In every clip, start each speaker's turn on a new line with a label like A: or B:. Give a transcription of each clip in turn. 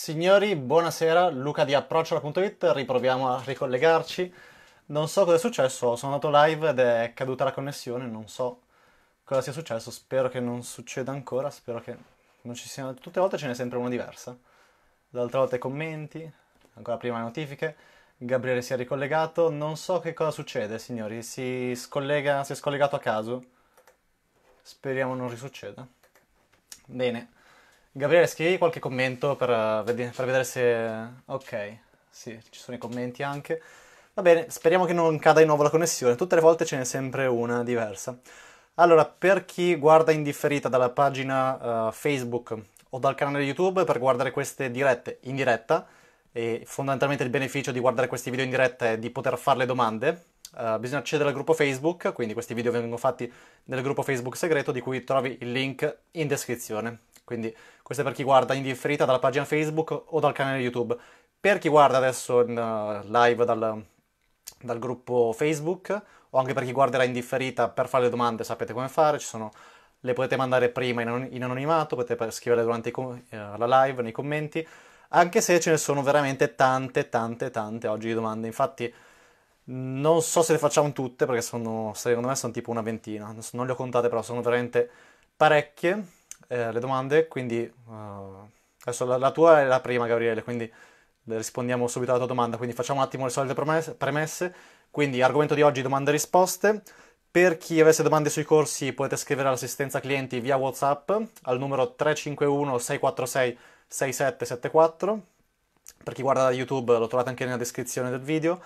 A: Signori, buonasera, Luca di Approccio.it, riproviamo a ricollegarci. Non so cosa è successo, sono andato live ed è caduta la connessione, non so cosa sia successo, spero che non succeda ancora, spero che non ci siano... Tutte le volte ce n'è sempre una diversa. L'altra volta i commenti, ancora prima le notifiche. Gabriele si è ricollegato, non so che cosa succede signori, si, scollega, si è scollegato a caso. Speriamo non risucceda. Bene. Gabriele, scrivi qualche commento per, eh, per vedere se... Ok, sì, ci sono i commenti anche. Va bene, speriamo che non cada di nuovo la connessione, tutte le volte ce n'è sempre una diversa. Allora, per chi guarda in differita dalla pagina uh, Facebook o dal canale YouTube per guardare queste dirette in diretta, e fondamentalmente il beneficio di guardare questi video in diretta è di poter fare le domande. Uh, bisogna accedere al gruppo Facebook, quindi questi video vengono fatti nel gruppo Facebook segreto di cui trovi il link in descrizione. Quindi questo è per chi guarda in differita dalla pagina Facebook o dal canale YouTube. Per chi guarda adesso in uh, live dal, dal, gruppo Facebook o anche per chi guarderà in differita per fare le domande sapete come fare, sono, le potete mandare prima in, in anonimato, potete scriverle durante com- eh, la live, nei commenti, anche se ce ne sono veramente tante, tante, tante oggi di domande. Infatti... Non so se le facciamo tutte perché sono, secondo me sono tipo una ventina, non le ho contate però sono veramente parecchie eh, le domande, quindi uh, adesso la, la, tua è la prima Gabriele, quindi rispondiamo subito alla tua domanda, quindi facciamo un attimo le solite promesse, premesse, quindi argomento di oggi domande e risposte, per chi avesse domande sui corsi potete scrivere all'assistenza clienti via Whatsapp al numero 351 646 6774, per chi guarda da YouTube lo trovate anche nella descrizione del video.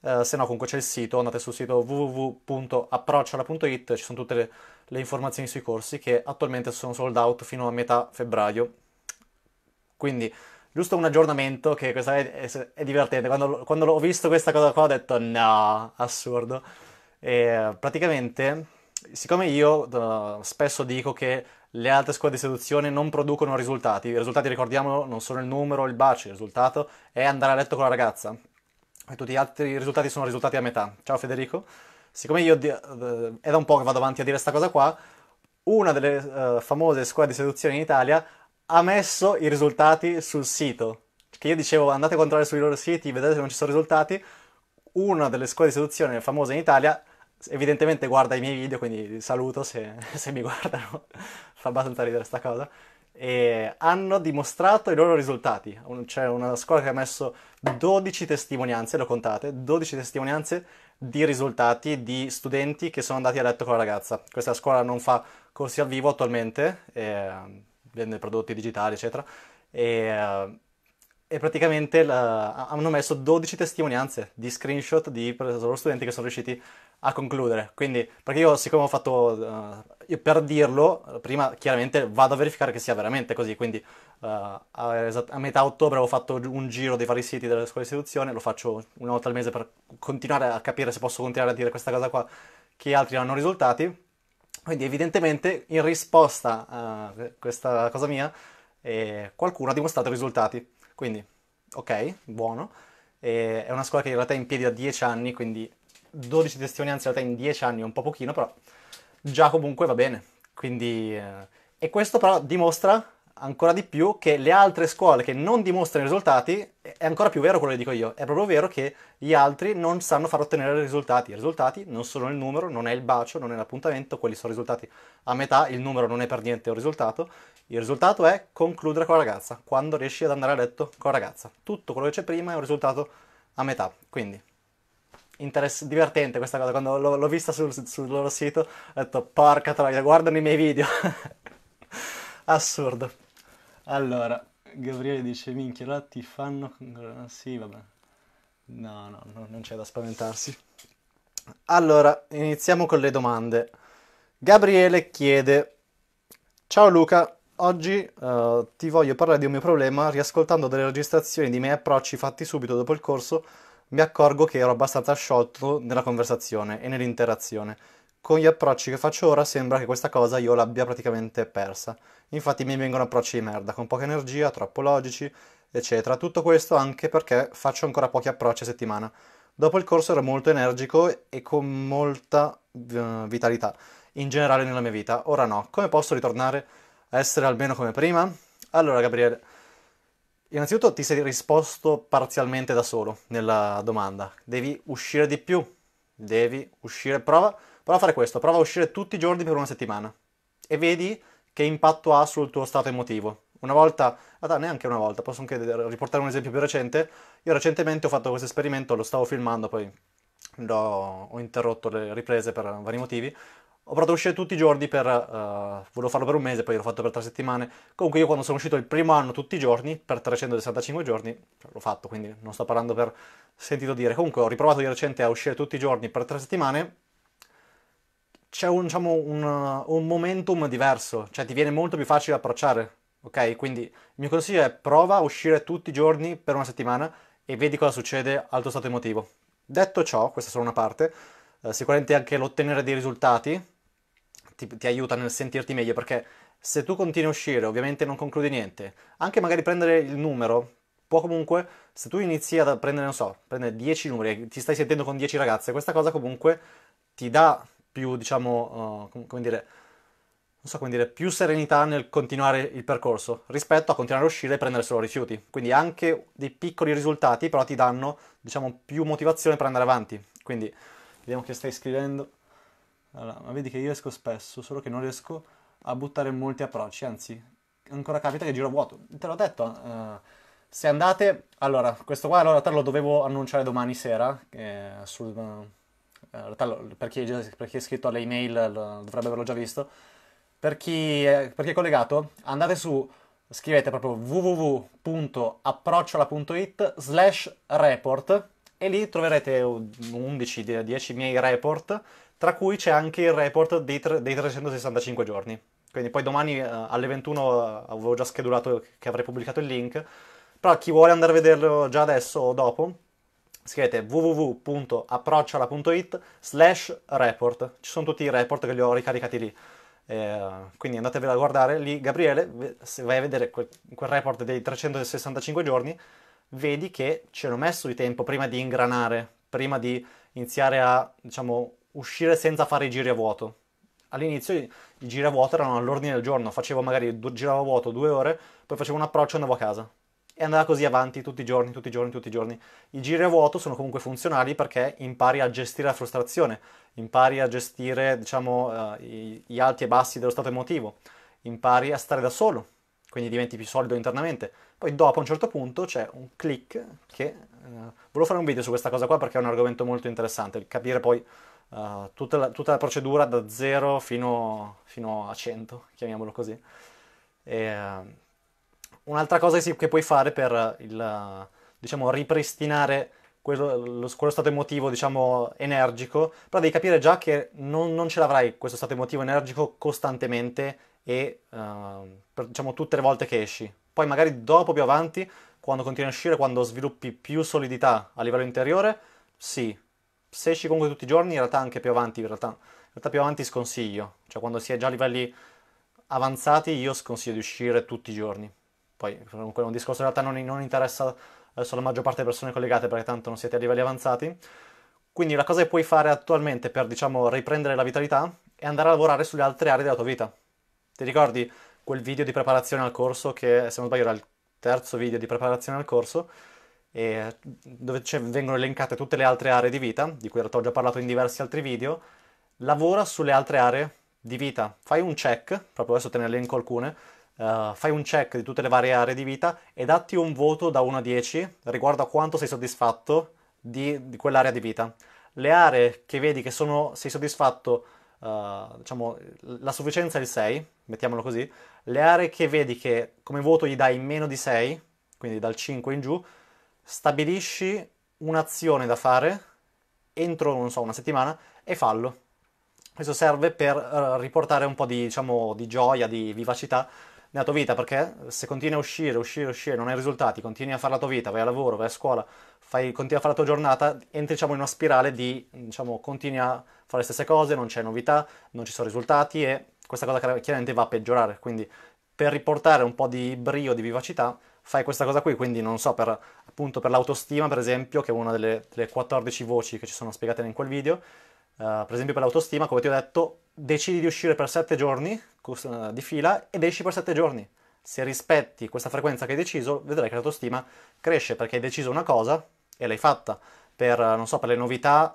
A: Eh, se no comunque c'è il sito, andate sul sito www.approcciola.it, ci sono tutte le, le, informazioni sui corsi che attualmente sono sold out fino a metà febbraio. Quindi giusto un aggiornamento che questa è, è, è divertente, quando, quando ho visto questa cosa qua ho detto no, assurdo. E, praticamente, siccome io uh, spesso dico che le altre scuole di seduzione non producono risultati, i risultati ricordiamolo non sono il numero, il bacio, il risultato è andare a letto con la ragazza e tutti gli altri risultati sono risultati a metà. Ciao Federico. Siccome io di- eh, è da un po' che vado avanti a dire questa cosa qua, una delle uh, famose scuole di seduzione in Italia ha messo i risultati sul sito. Che io dicevo andate a controllare sui loro siti, vedete se non ci sono risultati. Una delle scuole di seduzione famose in Italia evidentemente guarda i miei video, quindi saluto se, se mi guardano. Fa abbastanza ridere sta cosa e hanno dimostrato i loro risultati. C'è una scuola che ha messo 12 testimonianze, lo contate, 12 testimonianze di risultati di studenti che sono andati a letto con la ragazza. Questa scuola non fa corsi al vivo attualmente, eh, vende prodotti digitali, eccetera. E, eh, e praticamente la, hanno messo 12 testimonianze di screenshot di loro studenti che sono riusciti a concludere. Quindi, perché io, siccome ho fatto, uh, io per dirlo, prima chiaramente vado a verificare che sia veramente così. Quindi, uh, a, a, metà ottobre ho fatto un giro dei vari siti delle scuole di istituzione, lo faccio una volta al mese per continuare a capire se posso continuare a dire questa cosa qua, che altri hanno risultati. Quindi, evidentemente, in risposta a eh, questa cosa mia, eh, qualcuno ha dimostrato risultati. Quindi, ok, buono. E è una scuola che in realtà è in piedi da 10 anni, quindi 12 testimonianze in realtà in 10 anni è un po' pochino, però già comunque va bene. Quindi, eh, e questo però dimostra ancora di più che le altre scuole che non dimostrano i risultati, è ancora più vero quello che dico io, è proprio vero che gli altri non sanno far ottenere risultati. I risultati non sono il numero, non è il bacio, non è l'appuntamento, quelli sono risultati a metà, il numero non è per niente un risultato. Il risultato è concludere con la ragazza, quando riesci ad andare a letto con la ragazza. Tutto quello che c'è prima è un risultato a metà, quindi divertente questa cosa, quando l'ho, l'ho vista sul, sul, loro sito ho detto porca troia, guardano i miei video. Assurdo. Allora, Gabriele dice, minchia, là ti fanno... Ah, sì, vabbè. No, no, no, non c'è da spaventarsi. Allora, iniziamo con le domande. Gabriele chiede, ciao Luca, oggi uh, ti voglio parlare di un mio problema, riascoltando delle registrazioni di miei approcci fatti subito dopo il corso, mi accorgo che ero abbastanza sciolto nella conversazione e nell'interazione. Con gli approcci che faccio ora sembra che questa cosa io l'abbia praticamente persa infatti mi vengono approcci di merda, con poca energia, troppo logici, eccetera. Tutto questo anche perché faccio ancora pochi approcci a settimana. Dopo il corso ero molto energico e con molta eh, vitalità, in generale nella mia vita. Ora no, come posso ritornare a essere almeno come prima? Allora Gabriele, innanzitutto ti sei risposto parzialmente da solo nella domanda. Devi uscire di più, devi uscire, prova, prova a fare questo, prova a uscire tutti i giorni per una settimana e vedi che impatto ha sul tuo stato emotivo. Una volta, ah, neanche una volta, posso anche riportare un esempio più recente. Io recentemente ho fatto questo esperimento, lo stavo filmando, poi ho interrotto le riprese per vari motivi. Ho provato a uscire tutti i giorni per... Uh, volevo farlo per un mese, poi l'ho fatto per tre settimane. Comunque io quando sono uscito il primo anno tutti i giorni, per 365 giorni, cioè, l'ho fatto, quindi non sto parlando per sentito dire. Comunque ho riprovato di recente a uscire tutti i giorni per tre settimane c'è un, diciamo, un, uh, un, momentum diverso, cioè ti viene molto più facile approcciare, ok? Quindi il mio consiglio è prova a uscire tutti i giorni per una settimana e vedi cosa succede al tuo stato emotivo. Detto ciò, questa è solo una parte, eh, sicuramente anche l'ottenere dei risultati ti, ti aiuta nel sentirti meglio perché se tu continui a uscire, ovviamente non concludi niente, anche magari prendere il numero può comunque, se tu inizi a prendere, non so, prendere 10 numeri, e ti stai sentendo con 10 ragazze, questa cosa comunque ti dà più, diciamo, uh, come dire, non so come dire, più serenità nel continuare il percorso rispetto a continuare a uscire e prendere solo rifiuti. Quindi anche dei piccoli risultati però ti danno, diciamo, più motivazione per andare avanti. Quindi vediamo che stai scrivendo. Allora, ma vedi che io esco spesso, solo che non riesco a buttare molti approcci, anzi, ancora capita che giro vuoto. Te l'ho detto, uh, se andate... Allora, questo qua allora te lo dovevo annunciare domani sera eh, sul... Uh, eh, in realtà per chi, per chi è iscritto alle email dovrebbe averlo già visto, per chi, è, per chi è collegato andate su, scrivete proprio www.approcciola.it slash report e lì troverete 11, 10 miei report, tra cui c'è anche il report dei, tre, dei 365 giorni. Quindi poi domani eh, alle 21 eh, avevo già schedulato che avrei pubblicato il link, però chi vuole andare a vederlo già adesso o dopo scrivete www.approcciala.it slash report, ci sono tutti i report che li ho ricaricati lì. Eh, quindi andatevela a guardare lì, Gabriele, se vai a vedere quel, quel report dei 365 giorni, vedi che ci l'ho messo di tempo prima di ingranare, prima di iniziare a, diciamo, uscire senza fare i giri a vuoto. All'inizio i giri a vuoto erano all'ordine del giorno, facevo magari, giravo a vuoto due ore, poi facevo un approccio e andavo a casa e andrà così avanti tutti i giorni, tutti i giorni, tutti i giorni. I giri a vuoto sono comunque funzionali perché impari a gestire la frustrazione, impari a gestire diciamo, uh, gli alti e bassi dello stato emotivo, impari a stare da solo, quindi diventi più solido internamente. Poi dopo a un certo punto c'è un click che... Uh, volevo fare un video su questa cosa qua perché è un argomento molto interessante, capire poi uh, tutta, la, tutta, la, procedura da 0 fino, fino, a 100, chiamiamolo così. E, Un'altra cosa che puoi fare per eh, il, eh, diciamo, ripristinare quello, lo, quello, stato emotivo, diciamo, energico, però devi capire già che non, non ce l'avrai questo stato emotivo energico costantemente e, uh, per, diciamo, tutte le volte che esci. Poi magari dopo, più avanti, quando continui a uscire, quando sviluppi più solidità a livello interiore, sì. Se esci comunque tutti i giorni, in realtà anche più avanti, in realtà, in realtà più avanti sconsiglio. Cioè quando si è già a livelli avanzati, io sconsiglio di uscire tutti i giorni poi comunque è un discorso in realtà non, non interessa adesso eh, la maggior parte delle persone collegate perché tanto non siete a livelli avanzati. Quindi la cosa che puoi fare attualmente per, diciamo, riprendere la vitalità è andare a lavorare sulle altre aree della tua vita. Ti ricordi quel video di preparazione al corso che, se non sbaglio, era il terzo video di preparazione al corso, dove cioè, vengono elencate tutte le altre aree di vita, di cui ho già parlato in diversi altri video, lavora sulle altre aree di vita. Fai un check, proprio adesso te ne elenco alcune, Uh, fai un check di tutte le varie aree di vita e datti un voto da 1 a 10 riguardo a quanto sei soddisfatto di, di quell'area di vita. Le aree che vedi che sono, sei soddisfatto, uh, diciamo, la sufficienza è il 6, mettiamolo così, le aree che vedi che come voto gli dai meno di 6, quindi dal 5 in giù, stabilisci un'azione da fare entro, so, una settimana e fallo. Questo serve per uh, riportare un po' di, diciamo, di gioia, di vivacità nella tua vita, perché se continui a uscire, uscire, uscire, non hai risultati, continui a fare la tua vita, vai a lavoro, vai a scuola, fai, continui a fare la tua giornata, entri diciamo, in una spirale di, diciamo, continui a fare le stesse cose, non c'è novità, non ci sono risultati e questa cosa chiaramente va a peggiorare, quindi per riportare un po' di brio, di vivacità, fai questa cosa qui, quindi non so, per, appunto per l'autostima per esempio, che è una delle, delle 14 voci che ci sono spiegate in quel video, uh, per esempio per l'autostima, come ti ho detto, decidi di uscire per 7 giorni, di fila ed esci per 7 giorni. Se rispetti questa frequenza che hai deciso, vedrai che la tua stima cresce perché hai deciso una cosa e l'hai fatta. Per, non so, per le novità,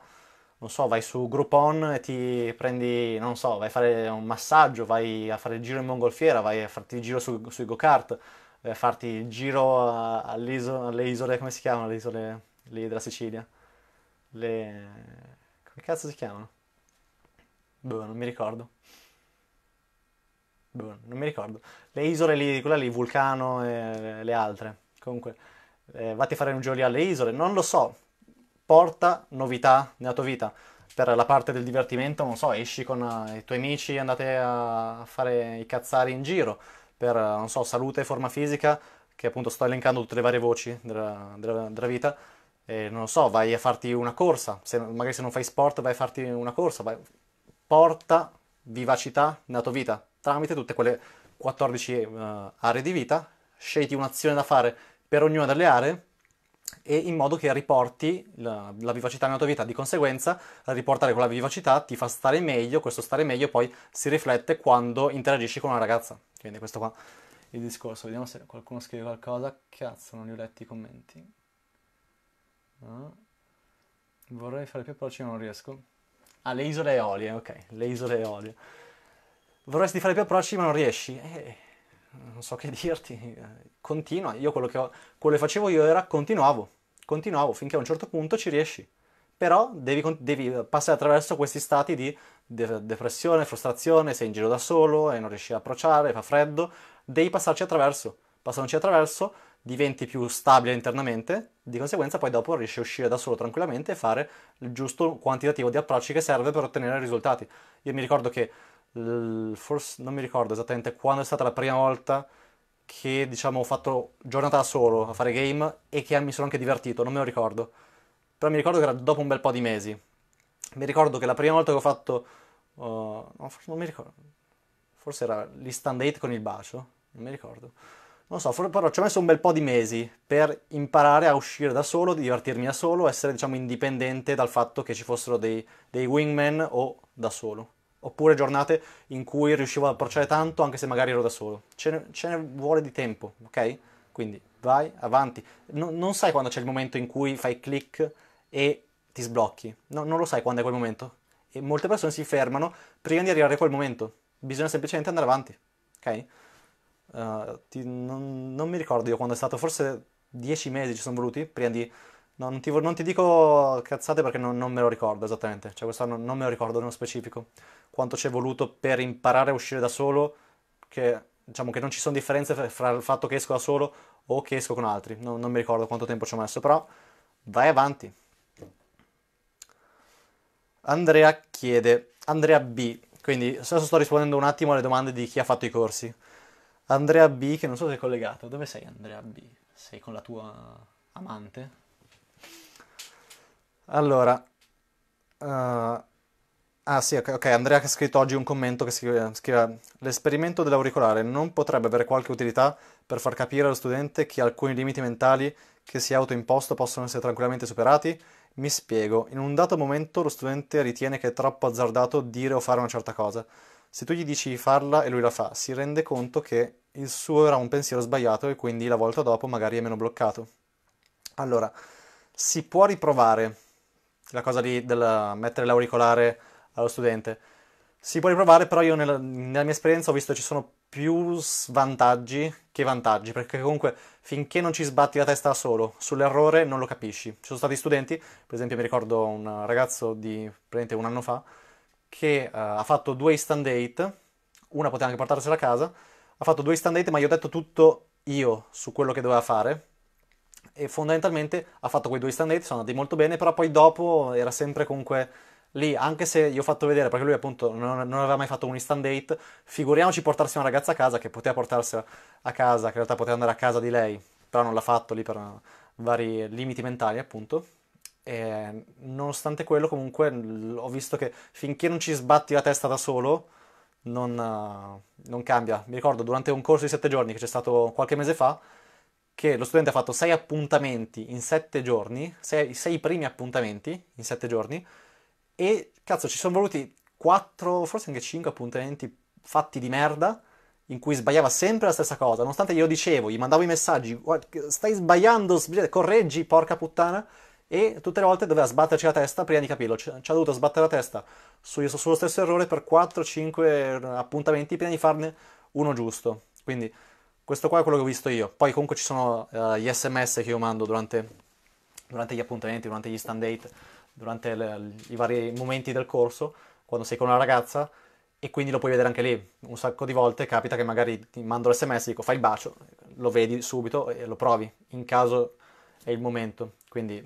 A: non so, vai su Groupon e ti prendi, non so, vai a fare un massaggio, vai a fare il giro in mongolfiera, vai a farti il giro su, sui go-kart, vai a farti il giro eh, alle isole, come si chiamano le isole lì della Sicilia? Le... come cazzo si chiamano? Boh, non mi ricordo. Boh, non mi ricordo, le isole lì, quella lì, Vulcano e le altre. Comunque, eh, vatti a fare un giro lì alle isole, non lo so, porta novità nella tua vita. Per la parte del divertimento, non so, esci con eh, i tuoi amici, andate a fare i cazzari in giro. Per, eh, non so, salute e forma fisica, che appunto sto elencando tutte le varie voci della, della, della vita. E, non lo so, vai a farti una corsa, se, magari se non fai sport vai a farti una corsa, vai. porta vivacità nella tua vita, tramite tutte quelle 14 uh, eh, aree di vita, scegli un'azione da fare per ognuna delle aree e in modo che riporti la, la, vivacità nella tua vita, di conseguenza riportare quella vivacità ti fa stare meglio, questo stare meglio poi si riflette quando interagisci con una ragazza. Quindi questo qua è il discorso, vediamo se qualcuno scrive qualcosa, cazzo non li ho letti i commenti. No. Ah. Vorrei fare più ma non riesco. Ah, le isole Eolie, ok, le isole Eolie vorresti fare più approcci ma non riesci. Eh, non so che dirti, continua. Io quello che, ho, quello che facevo io era continuavo, continuavo finché a un certo punto ci riesci. Però devi, devi passare attraverso questi stati di de- depressione, frustrazione, sei in giro da solo e non riesci ad approcciare, fa freddo. Devi passarci attraverso. Passandoci attraverso diventi più stabile internamente, di conseguenza poi dopo riesci a uscire da solo tranquillamente e fare il giusto quantitativo di approcci che serve per ottenere risultati. Io mi ricordo che forse non mi ricordo esattamente quando è stata la prima volta che diciamo ho fatto giornata da solo a fare game e che mi sono anche divertito, non me lo ricordo. Però mi ricordo che era dopo un bel po' di mesi. Mi ricordo che la prima volta che ho fatto uh, no, forse non mi ricordo. Forse era l'istand date con il bacio, non mi ricordo. Non so, for- però ci ho messo un bel po' di mesi per imparare a uscire da solo, divertirmi da solo, essere diciamo indipendente dal fatto che ci fossero dei, dei wingman o da solo oppure giornate in cui riuscivo ad approcciare tanto anche se magari ero da solo. Ce ne, ce ne vuole di tempo, ok? Quindi vai avanti. No, non sai quando c'è il momento in cui fai click e ti sblocchi, no, non lo sai quando è quel momento. E molte persone si fermano prima di arrivare a quel momento. Bisogna semplicemente andare avanti, ok? Uh, ti, non, non mi ricordo io quando è stato, forse dieci mesi ci sono voluti prima di non ti, non ti, dico cazzate perché non, non, me lo ricordo esattamente, cioè quest'anno non me lo ricordo nello specifico, quanto ci è voluto per imparare a uscire da solo, che diciamo che non ci sono differenze fra il fatto che esco da solo o che esco con altri, non, non mi ricordo quanto tempo ci ho messo, però vai avanti. Andrea chiede, Andrea B, quindi adesso sto rispondendo un attimo alle domande di chi ha fatto i corsi. Andrea B, che non so se è collegato, dove sei Andrea B? Sei con la tua amante? Allora, uh, ah sì, ok, Andrea che ha scritto oggi un commento che scrive, scrive l'esperimento dell'auricolare non potrebbe avere qualche utilità per far capire allo studente che alcuni limiti mentali che si è autoimposto possono essere tranquillamente superati? Mi spiego, in un dato momento lo studente ritiene che è troppo azzardato dire o fare una certa cosa. Se tu gli dici di farla e lui la fa, si rende conto che il suo era un pensiero sbagliato e quindi la volta dopo magari è meno bloccato. Allora, si può riprovare la cosa di, del mettere l'auricolare allo studente. Si può riprovare, però io nella, nella mia esperienza ho visto che ci sono più svantaggi che vantaggi, perché comunque finché non ci sbatti la testa da solo sull'errore non lo capisci. Ci sono stati studenti, per esempio mi ricordo un ragazzo di praticamente un anno fa, che uh, ha fatto due stand date, una poteva anche portarsela a casa, ha fatto due stand date ma gli ho detto tutto io su quello che doveva fare, e fondamentalmente ha fatto quei due stand sono andati molto bene, però poi dopo era sempre comunque lì, anche se gli ho fatto vedere, perché lui appunto non, non aveva mai fatto un instant date, figuriamoci portarsi una ragazza a casa che poteva portarsela a casa, che in realtà poteva andare a casa di lei, però non l'ha fatto lì per vari limiti mentali appunto. E nonostante quello comunque ho visto che finché non ci sbatti la testa da solo non, non cambia. Mi ricordo durante un corso di sette giorni che c'è stato qualche mese fa, che lo studente ha fatto 6 appuntamenti in 7 giorni, 6 primi appuntamenti in 7 giorni, e cazzo ci sono voluti 4, forse anche 5 appuntamenti fatti di merda, in cui sbagliava sempre la stessa cosa, nonostante glielo dicevo, gli mandavo i messaggi, stai sbagliando, correggi, porca puttana, e tutte le volte doveva sbatterci la testa prima di capirlo, ci ha dovuto sbattere la testa su, sullo stesso errore per 4-5 appuntamenti prima di farne uno giusto, quindi... Questo qua è quello che ho visto io. Poi comunque ci sono uh, gli sms che io mando durante, durante, gli appuntamenti, durante gli stand date, durante le, i vari momenti del corso, quando sei con una ragazza e quindi lo puoi vedere anche lì. Un sacco di volte capita che magari ti mando l'sms, dico fai il bacio, lo vedi subito e lo provi, in caso è il momento. Quindi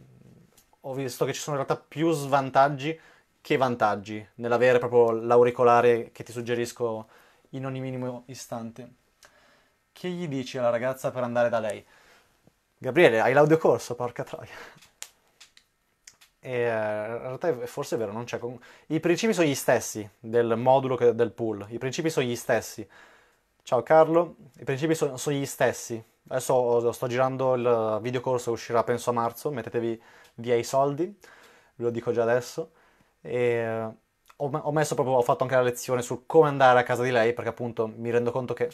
A: ho visto che ci sono in realtà più svantaggi che vantaggi nell'avere proprio l'auricolare che ti suggerisco in ogni minimo istante. Che gli dici alla ragazza per andare da lei? Gabriele, hai l'audio corso, porca troia. E, eh, in realtà è forse è vero, non c'è. I principi sono gli stessi del modulo che, del pool. I principi sono gli stessi. Ciao Carlo, i principi sono, sono gli stessi. Adesso sto girando il video corso che uscirà penso a marzo, mettetevi via i soldi, ve lo dico già adesso. E eh, ho, messo proprio, ho fatto anche la lezione su come andare a casa di lei perché appunto mi rendo conto che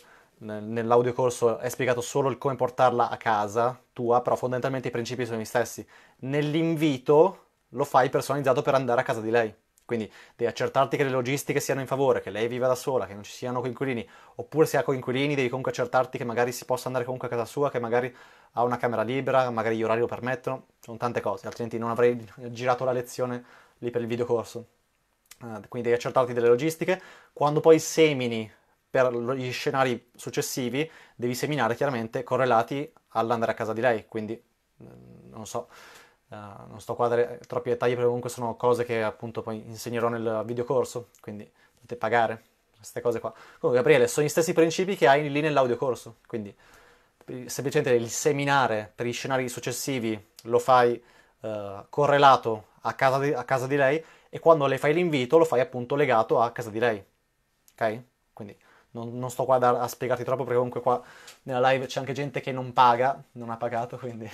A: nell'audio corso è spiegato solo il come portarla a casa tua, però fondamentalmente i principi sono gli stessi. Nell'invito lo fai personalizzato per andare a casa di lei. Quindi devi accertarti che le logistiche siano in favore, che lei viva da sola, che non ci siano coinquilini, oppure se ha coinquilini devi comunque accertarti che magari si possa andare comunque a casa sua, che magari ha una camera libera, magari gli orari lo permettono, sono tante cose, altrimenti non avrei girato la lezione lì per il videocorso. Eh, quindi devi accertarti delle logistiche. Quando poi semini per gli scenari successivi devi seminare chiaramente correlati all'andare a casa di lei, quindi mm, non so, uh, non sto qua a dare troppi dettagli perché comunque sono cose che appunto poi insegnerò nel videocorso, quindi dovete pagare queste cose qua. Comunque Gabriele, sono gli stessi principi che hai lì nell'audio corso, quindi semplicemente il seminare per gli scenari successivi lo fai uh, correlato a casa, di, a casa di lei e quando le fai l'invito lo fai appunto legato a casa di lei, ok? non, non sto qua da, a spiegarti troppo perché comunque qua nella live c'è anche gente che non paga, non ha pagato, quindi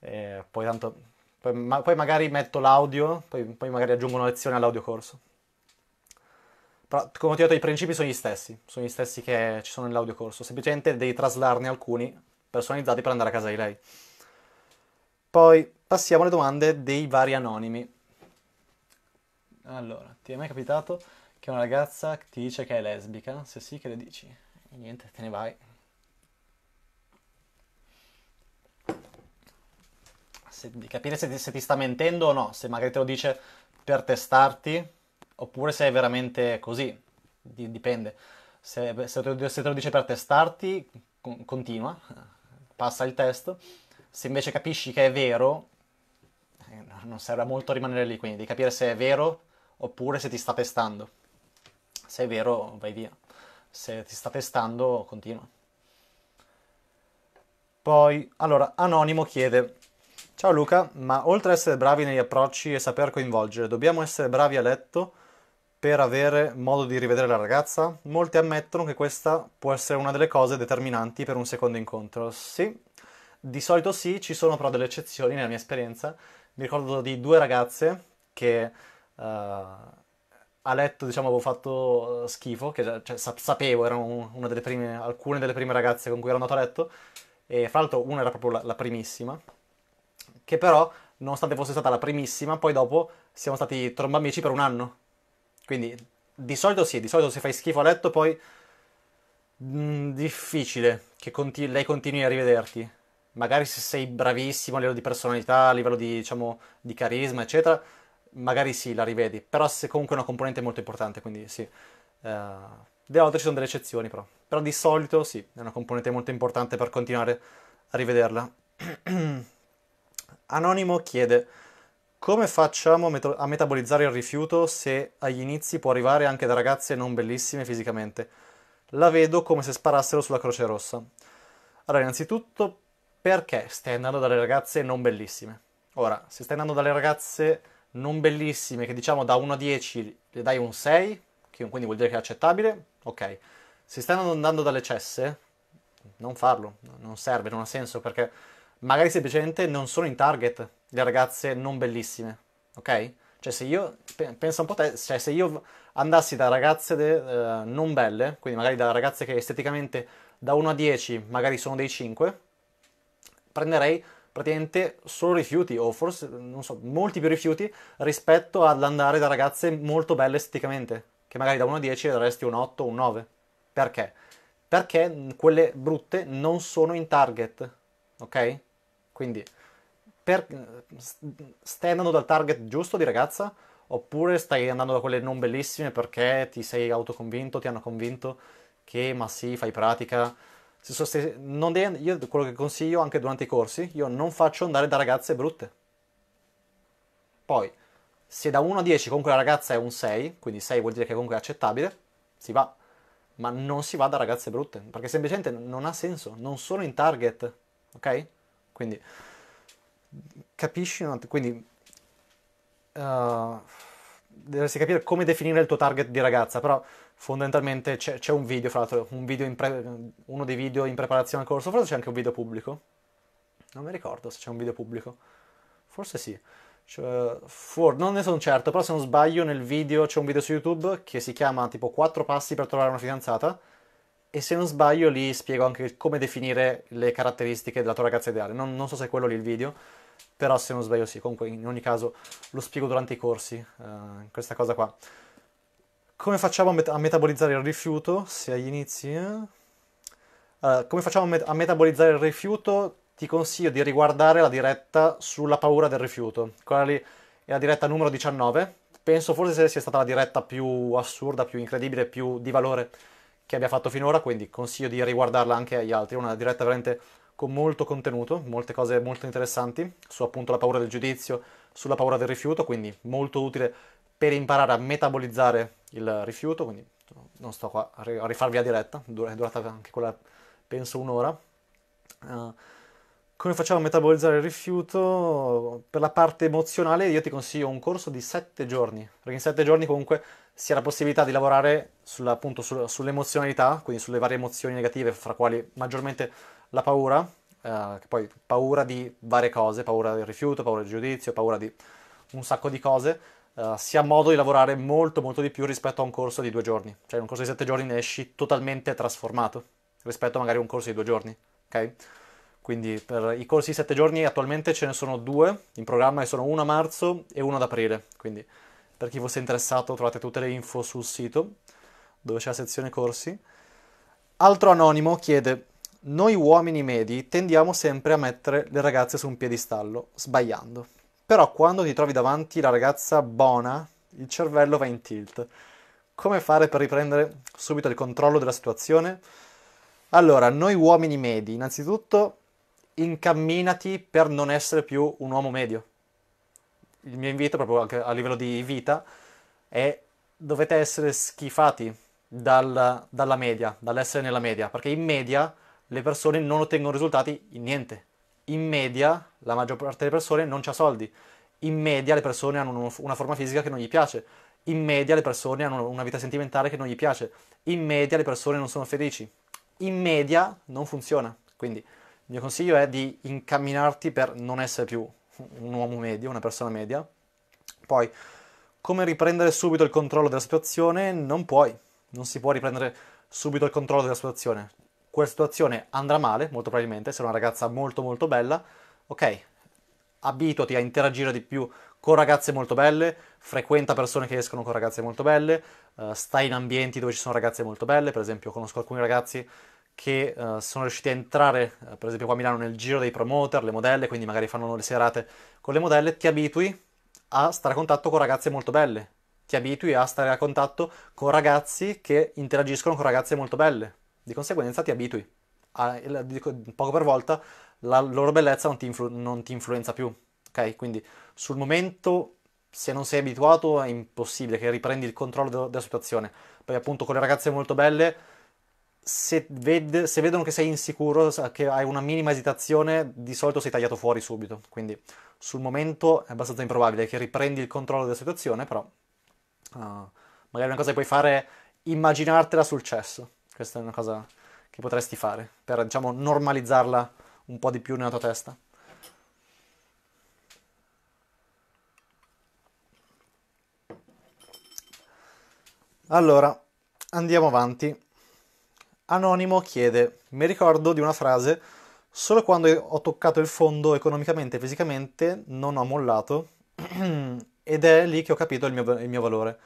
A: eh, poi tanto... Poi, ma, poi, magari metto l'audio, poi, poi magari aggiungo una lezione all'audio corso. Però, come ti ho detto, i principi sono gli stessi, sono gli stessi che ci sono nell'audio corso, semplicemente devi traslarne alcuni personalizzati per andare a casa di lei. Poi passiamo alle domande dei vari anonimi. Allora, ti è mai capitato che una ragazza ti dice che è lesbica, se sì che le dici? E niente, te ne vai. Se, di capire se ti, se ti sta mentendo o no, se magari te lo dice per testarti oppure se è veramente così, di, dipende. Se, se, te, se, te lo dice per testarti, con, continua, passa il test. Se invece capisci che è vero, eh, non serve a molto rimanere lì, quindi di capire se è vero oppure se ti sta testando. Se è vero, vai via. Se ti sta testando, continua. Poi, allora, Anonimo chiede: Ciao Luca, ma oltre ad essere bravi negli approcci e saper coinvolgere, dobbiamo essere bravi a letto per avere modo di rivedere la ragazza? Molti ammettono che questa può essere una delle cose determinanti per un secondo incontro. Sì, di solito sì, ci sono però delle eccezioni nella mia esperienza. Mi ricordo di due ragazze che uh, a letto diciamo avevo fatto eh, schifo, che cioè, sapevo, erano delle prime, alcune delle prime ragazze con cui ero andato a letto, e fra l'altro una era proprio la, la primissima, che però, nonostante fosse stata la primissima, poi dopo siamo stati trombamici per un anno. Quindi di solito sì, di solito se fai schifo a letto poi mh, mm, difficile che conti- lei continui a rivederti. Magari se sei bravissimo a livello di personalità, a livello di, diciamo, di carisma, eccetera, magari sì, la rivedi, però se comunque è una componente molto importante, quindi sì. Uh, delle volte ci sono delle eccezioni però, però di solito sì, è una componente molto importante per continuare a rivederla. Anonimo chiede, come facciamo a metabolizzare il rifiuto se agli inizi può arrivare anche da ragazze non bellissime fisicamente? La vedo come se sparassero sulla Croce Rossa. Allora, innanzitutto, perché stai andando dalle ragazze non bellissime? Ora, se stai andando dalle ragazze non bellissime, che diciamo da 1 a 10 le dai un 6, che quindi vuol dire che è accettabile, ok. Se stanno andando dalle cesse, non farlo, non serve, non ha senso, perché magari semplicemente non sono in target le ragazze non bellissime, ok? Cioè se io, pensa un po' te, cioè se io andassi da ragazze de, uh, non belle, quindi magari da ragazze che esteticamente da 1 a 10 magari sono dei 5, prenderei praticamente solo rifiuti o forse, non so, molti più rifiuti rispetto all'andare da ragazze molto belle esteticamente, che magari da 1 a 10 daresti un 8 o un 9. Perché? Perché quelle brutte non sono in target, ok? Quindi per, stai andando dal target giusto di ragazza oppure stai andando da quelle non bellissime perché ti sei autoconvinto, ti hanno convinto che ma sì, fai pratica, stesse, deve, io quello che consiglio anche durante i corsi, io non faccio andare da ragazze brutte. Poi, se da 1 a 10 comunque la ragazza è un 6, quindi 6 vuol dire che comunque è accettabile, si va. Ma non si va da ragazze brutte, perché semplicemente non ha senso, non sono in target, ok? Quindi, capisci? Quindi, uh, dovresti capire come definire il tuo target di ragazza, però fondamentalmente c'è, c'è un video, fra l'altro, un video pre, uno dei video in preparazione al corso, forse c'è anche un video pubblico. Non mi ricordo se c'è un video pubblico. Forse sì. Cioè, for, non ne sono certo, però se non sbaglio nel video c'è un video su YouTube che si chiama tipo 4 passi per trovare una fidanzata e se non sbaglio lì spiego anche come definire le caratteristiche della tua ragazza ideale. Non, non so se è quello lì il video, però se non sbaglio sì, comunque in ogni caso lo spiego durante i corsi, eh, questa cosa qua. Come facciamo a, met- a metabolizzare il rifiuto? Se agli inizi... Eh? Uh, come facciamo a, met- a metabolizzare il rifiuto? Ti consiglio di riguardare la diretta sulla paura del rifiuto. Quella lì è la diretta numero 19. Penso forse sia stata la diretta più assurda, più incredibile, più di valore che abbia fatto finora, quindi consiglio di riguardarla anche agli altri. È Una diretta veramente con molto contenuto, molte cose molto interessanti su appunto la paura del giudizio, sulla paura del rifiuto, quindi molto utile per imparare a metabolizzare il rifiuto, quindi non sto qua a rifarvi la diretta, è durata anche quella, penso, un'ora. Uh, come facciamo a metabolizzare il rifiuto? Per la parte emozionale io ti consiglio un corso di 7 giorni, perché in 7 giorni comunque si ha la possibilità di lavorare sulla, appunto su, sull'emozionalità, quindi sulle varie emozioni negative, fra quali maggiormente la paura, eh, poi paura di varie cose, paura del rifiuto, paura del giudizio, paura di un sacco di cose, eh, si ha modo di lavorare molto molto di più rispetto a un corso di due giorni. Cioè un corso di sette giorni ne esci totalmente trasformato rispetto magari a un corso di due giorni, ok? Quindi per i corsi di sette giorni attualmente ce ne sono due in programma e sono uno a marzo e uno ad aprile, quindi per chi fosse interessato trovate tutte le info sul sito dove c'è la sezione corsi. Altro anonimo chiede noi uomini medi tendiamo sempre a mettere le ragazze su un piedistallo, sbagliando. Però quando ti trovi davanti la ragazza buona, il cervello va in tilt. Come fare per riprendere subito il controllo della situazione? Allora, noi uomini medi, innanzitutto incamminati per non essere più un uomo medio. Il mio invito, proprio anche a livello di vita, è dovete essere schifati dal, dalla media, dall'essere nella media, perché in media le persone non ottengono risultati in niente in media la maggior parte delle persone non ha soldi, in media le persone hanno una forma fisica che non gli piace, in media le persone hanno una vita sentimentale che non gli piace, in media le persone non sono felici, in media non funziona. Quindi il mio consiglio è di incamminarti per non essere più un uomo medio, una persona media. Poi, come riprendere subito il controllo della situazione? Non puoi, non si può riprendere subito il controllo della situazione quella situazione andrà male, molto probabilmente, sei una ragazza molto molto bella, ok, abituati a interagire di più con ragazze molto belle, frequenta persone che escono con ragazze molto belle, uh, stai in ambienti dove ci sono ragazze molto belle, per esempio conosco alcuni ragazzi che uh, sono riusciti a entrare, uh, per esempio qua a Milano, nel giro dei promoter, le modelle, quindi magari fanno le serate con le modelle, ti abitui a stare a contatto con ragazze molto belle, ti abitui a stare a contatto con ragazzi che interagiscono con ragazze molto belle, di conseguenza ti abitui. A, poco per volta la loro bellezza non ti, influ- non ti influenza più. Ok? Quindi sul momento se non sei abituato è impossibile che riprendi il controllo de- della situazione. Poi appunto con le ragazze molto belle, se, ved- se, vedono che sei insicuro, che hai una minima esitazione, di solito sei tagliato fuori subito. Quindi sul momento è abbastanza improbabile che riprendi il controllo della situazione, però uh, magari una cosa che puoi fare è immaginartela sul cesso. Questa è una cosa che potresti fare per, diciamo, normalizzarla un po' di più nella tua testa. Allora, andiamo avanti. Anonimo chiede, mi ricordo di una frase, solo quando ho toccato il fondo economicamente e fisicamente non ho mollato ed è lì che ho capito il mio, il mio valore.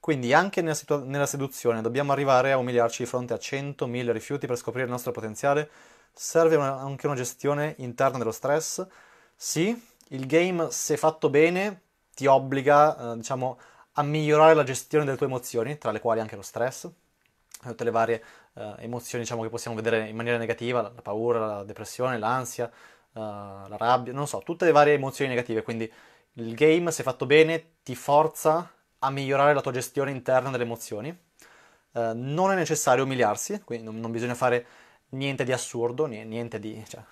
A: Quindi anche nella, situ- nella seduzione dobbiamo arrivare a umiliarci di fronte a 100.000 rifiuti per scoprire il nostro potenziale. Serve una- anche una gestione interna dello stress. Sì, il game se fatto bene ti obbliga, eh, diciamo, a migliorare la gestione delle tue emozioni, tra le quali anche lo stress, eh, tutte le varie eh, emozioni diciamo, che possiamo vedere in maniera negativa, la, la paura, la depressione, l'ansia, eh, la rabbia, non so, tutte le varie emozioni negative. Quindi il game, se fatto bene, ti forza a migliorare la tua gestione interna delle emozioni. Eh, non è necessario umiliarsi, quindi non, non, bisogna fare niente di assurdo, niente di... Cioè,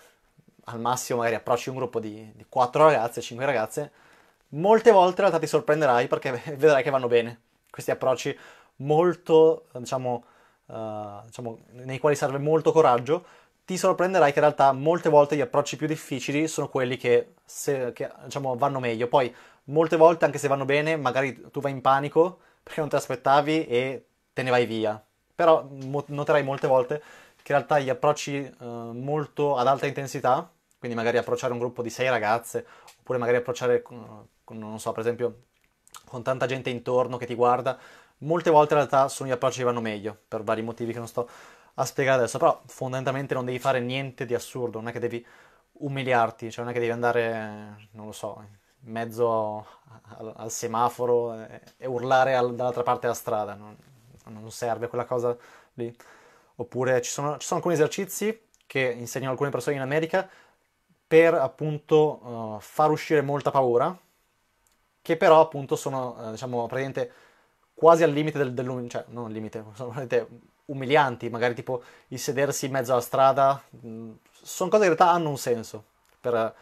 A: al massimo magari approcci un gruppo di, di 4 ragazze, 5 ragazze, molte volte in realtà ti sorprenderai perché vedrai che vanno bene questi approcci molto, diciamo, uh, diciamo, nei quali serve molto coraggio, ti sorprenderai che in realtà molte volte gli approcci più difficili sono quelli che, se, che diciamo, vanno meglio. Poi molte volte anche se vanno bene, magari tu vai in panico perché non ti aspettavi e te ne vai via. Però noterai molte volte che in realtà gli approcci eh, molto ad alta intensità, quindi magari approcciare un gruppo di sei ragazze, oppure magari approcciare, con, non so, per esempio, con tanta gente intorno che ti guarda, molte volte in realtà sono gli approcci che vanno meglio, per vari motivi che non sto a spiegare adesso, però fondamentalmente non devi fare niente di assurdo, non è che devi umiliarti, cioè non è che devi andare, non lo so, in mezzo al, al semaforo e, e urlare al, dall'altra parte della strada, non, non, serve quella cosa lì. Oppure ci sono, ci sono, alcuni esercizi che insegnano alcune persone in America per appunto uh, far uscire molta paura, che però appunto sono, uh, diciamo, praticamente quasi al limite del, del cioè non al limite, sono praticamente umilianti, magari tipo il sedersi in mezzo alla strada, mm, sono cose che in realtà hanno un senso per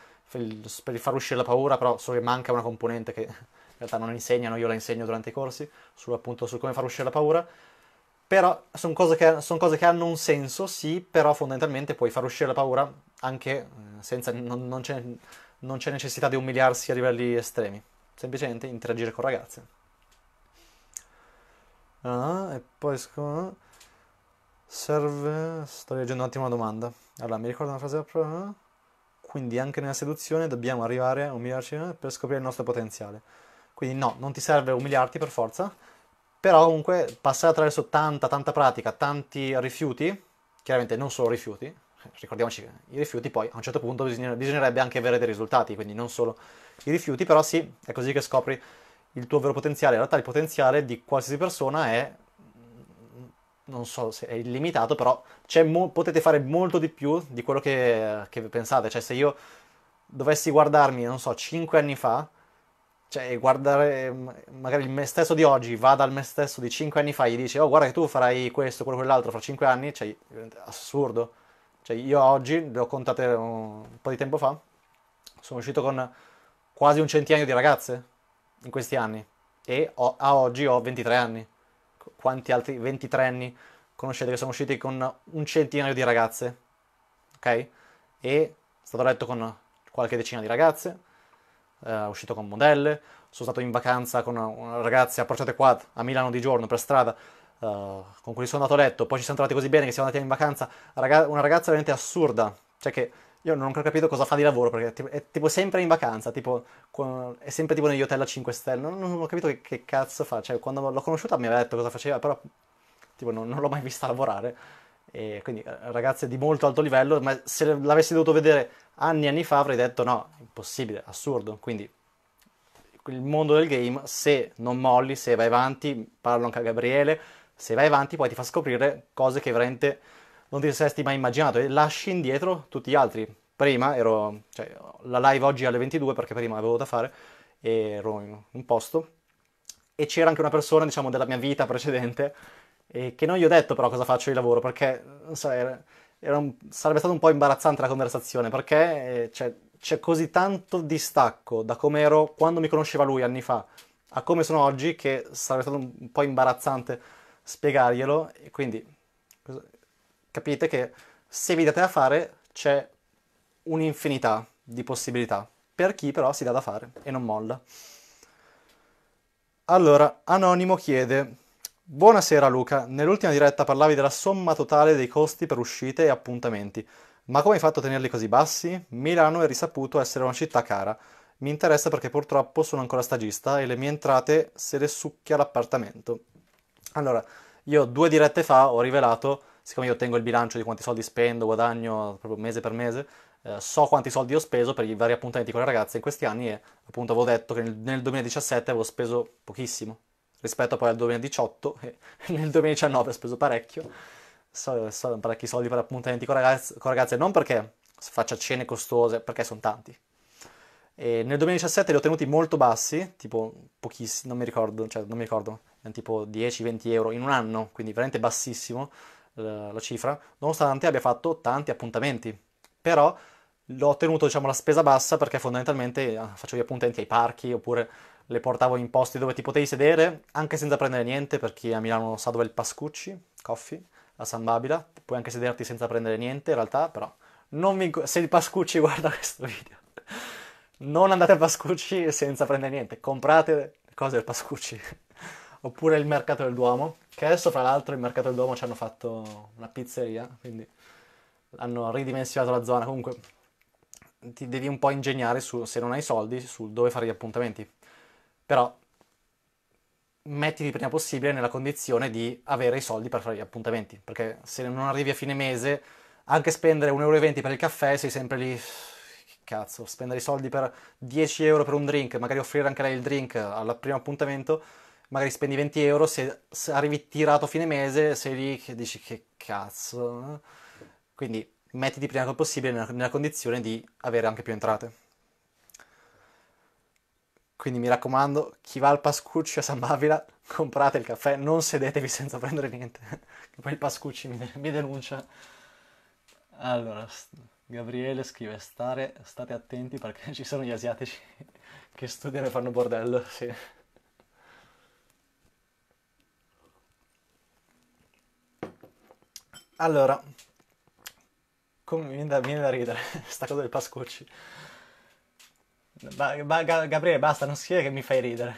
A: per far uscire la paura, però so che manca una componente che in realtà non insegnano, io la insegno durante i corsi, su, appunto su come far uscire la paura. Però sono cose, son cose, che hanno un senso, sì, però fondamentalmente puoi far uscire la paura anche eh, senza, non, non, c'è, non c'è necessità di umiliarsi a livelli estremi, semplicemente interagire con ragazze. Ah, e poi scu- serve... sto leggendo un attimo la domanda. Allora, mi ricordo una frase... Pro- ah, quindi anche nella seduzione dobbiamo arrivare a umiliarci per scoprire il nostro potenziale. Quindi no, non ti serve umiliarti per forza, però comunque passare attraverso tanta, tanta pratica, tanti rifiuti, chiaramente non solo rifiuti, ricordiamoci che i rifiuti poi a un certo punto bisognerebbe anche avere dei risultati, quindi non solo i rifiuti, però sì, è così che scopri il tuo vero potenziale. In realtà il potenziale di qualsiasi persona è non so se è illimitato, però mo- potete fare molto di più di quello che, che, pensate. Cioè, se io dovessi guardarmi, non so, 5 anni fa, cioè guardare mm, magari il me stesso di oggi, vada al me stesso di 5 anni fa e gli dice, oh guarda che tu farai questo, quello, quell'altro fra 5 anni, cioè, assurdo. Cioè, io oggi, le ho contate un po' di tempo fa, sono uscito con quasi un centinaio di ragazze in questi anni e ho, a oggi ho 23 anni quanti altri 23 anni conoscete che sono usciti con un centinaio di ragazze, ok? E stato a letto con qualche decina di ragazze, eh, uscito con modelle, sono stato in vacanza con ragazze approcciate qua a Milano di giorno per strada, Uh, con cui sono andato a letto, poi ci siamo trovati così bene che siamo andati in vacanza, Raga- una ragazza veramente assurda, cioè che io non ho ancora capito cosa fa di lavoro, perché è tipo, sempre in vacanza, tipo, è sempre tipo negli hotel a 5 stelle, non, non ho capito che, che, cazzo fa, cioè quando l'ho conosciuta mi aveva detto cosa faceva, però tipo non, non l'ho mai vista lavorare, e quindi eh, ragazze di molto alto livello, ma se l'avessi dovuto vedere anni e anni fa avrei detto no, impossibile, assurdo, quindi il mondo del game, se non molli, se vai avanti, parlo anche a Gabriele, se vai avanti poi ti fa scoprire cose che veramente non ti saresti mai immaginato e lasci indietro tutti gli altri. Prima ero, cioè, la live oggi alle 22 perché prima avevo da fare e ero in un posto e c'era anche una persona, diciamo, della mia vita precedente e che non gli ho detto però cosa faccio di lavoro perché, non so, era, era un, sarebbe stato un po' imbarazzante la conversazione perché eh, cioè, c'è così tanto distacco da come ero quando mi conosceva lui anni fa a come sono oggi che sarebbe stato un po' imbarazzante spiegarglielo e quindi capite che se vi date da fare c'è un'infinità di possibilità, per chi però si dà da fare e non molla. Allora, Anonimo chiede, buonasera Luca, nell'ultima diretta parlavi della somma totale dei costi per uscite e appuntamenti, ma come hai fatto a tenerli così bassi? Milano è risaputo essere una città cara, mi interessa perché purtroppo sono ancora stagista e le mie entrate se le succhia l'appartamento. Allora, io due dirette fa ho rivelato siccome io tengo il bilancio di quanti soldi spendo, guadagno proprio mese per mese, eh, so quanti soldi ho speso per i vari appuntamenti con le ragazze in questi anni e appunto avevo detto che nel, nel 2017 avevo speso pochissimo rispetto poi al 2018 e nel 2019 ho speso parecchio, so, so, parecchi soldi per appuntamenti con ragazze, con ragazze non perché faccia cene costose, perché sono tanti. E nel 2017 li ho tenuti molto bassi, tipo pochissimi, non mi ricordo, cioè non mi ricordo, tipo 10-20 euro in un anno, quindi veramente bassissimo la, cifra, nonostante abbia fatto tanti appuntamenti. Però l'ho tenuto diciamo la spesa bassa perché fondamentalmente eh, facevo gli appuntamenti ai parchi oppure le portavo in posti dove ti potevi sedere anche senza prendere niente per chi a Milano sa dove è il Pascucci Coffee a San Babila puoi anche sederti senza prendere niente in realtà però mi... se il Pascucci guarda questo video non andate al Pascucci senza prendere niente comprate cose del Pascucci oppure il mercato del Duomo che adesso, fra l'altro, il Mercato del Duomo ci hanno fatto una pizzeria, quindi hanno ridimensionato la zona. Comunque, ti devi un po' ingegnare su, se non hai soldi su dove fare gli appuntamenti. Però mettiti prima possibile nella condizione di avere i soldi per fare gli appuntamenti, perché se non arrivi a fine mese, anche spendere 1,20 euro per il caffè, sei sempre lì, che cazzo, spendere i soldi per 10 euro per un drink, magari offrire anche lei il drink al primo appuntamento, magari spendi 20 euro, se, se arrivi tirato fine mese sei lì che dici che cazzo. Eh? Quindi mettiti prima che possibile nella, nella condizione di avere anche più entrate. Quindi mi raccomando, chi va al Pascucci a San Bavila, comprate il caffè, non sedetevi senza prendere niente, che poi il Pascucci mi, mi denuncia. Allora, Gabriele scrive, stare, state attenti perché ci sono gli asiatici che studiano e fanno bordello, sì. Allora, come viene da, viene da ridere sta cosa del Pascucci. Ba, ba, Gabriele, basta, non scrivere che mi fai ridere.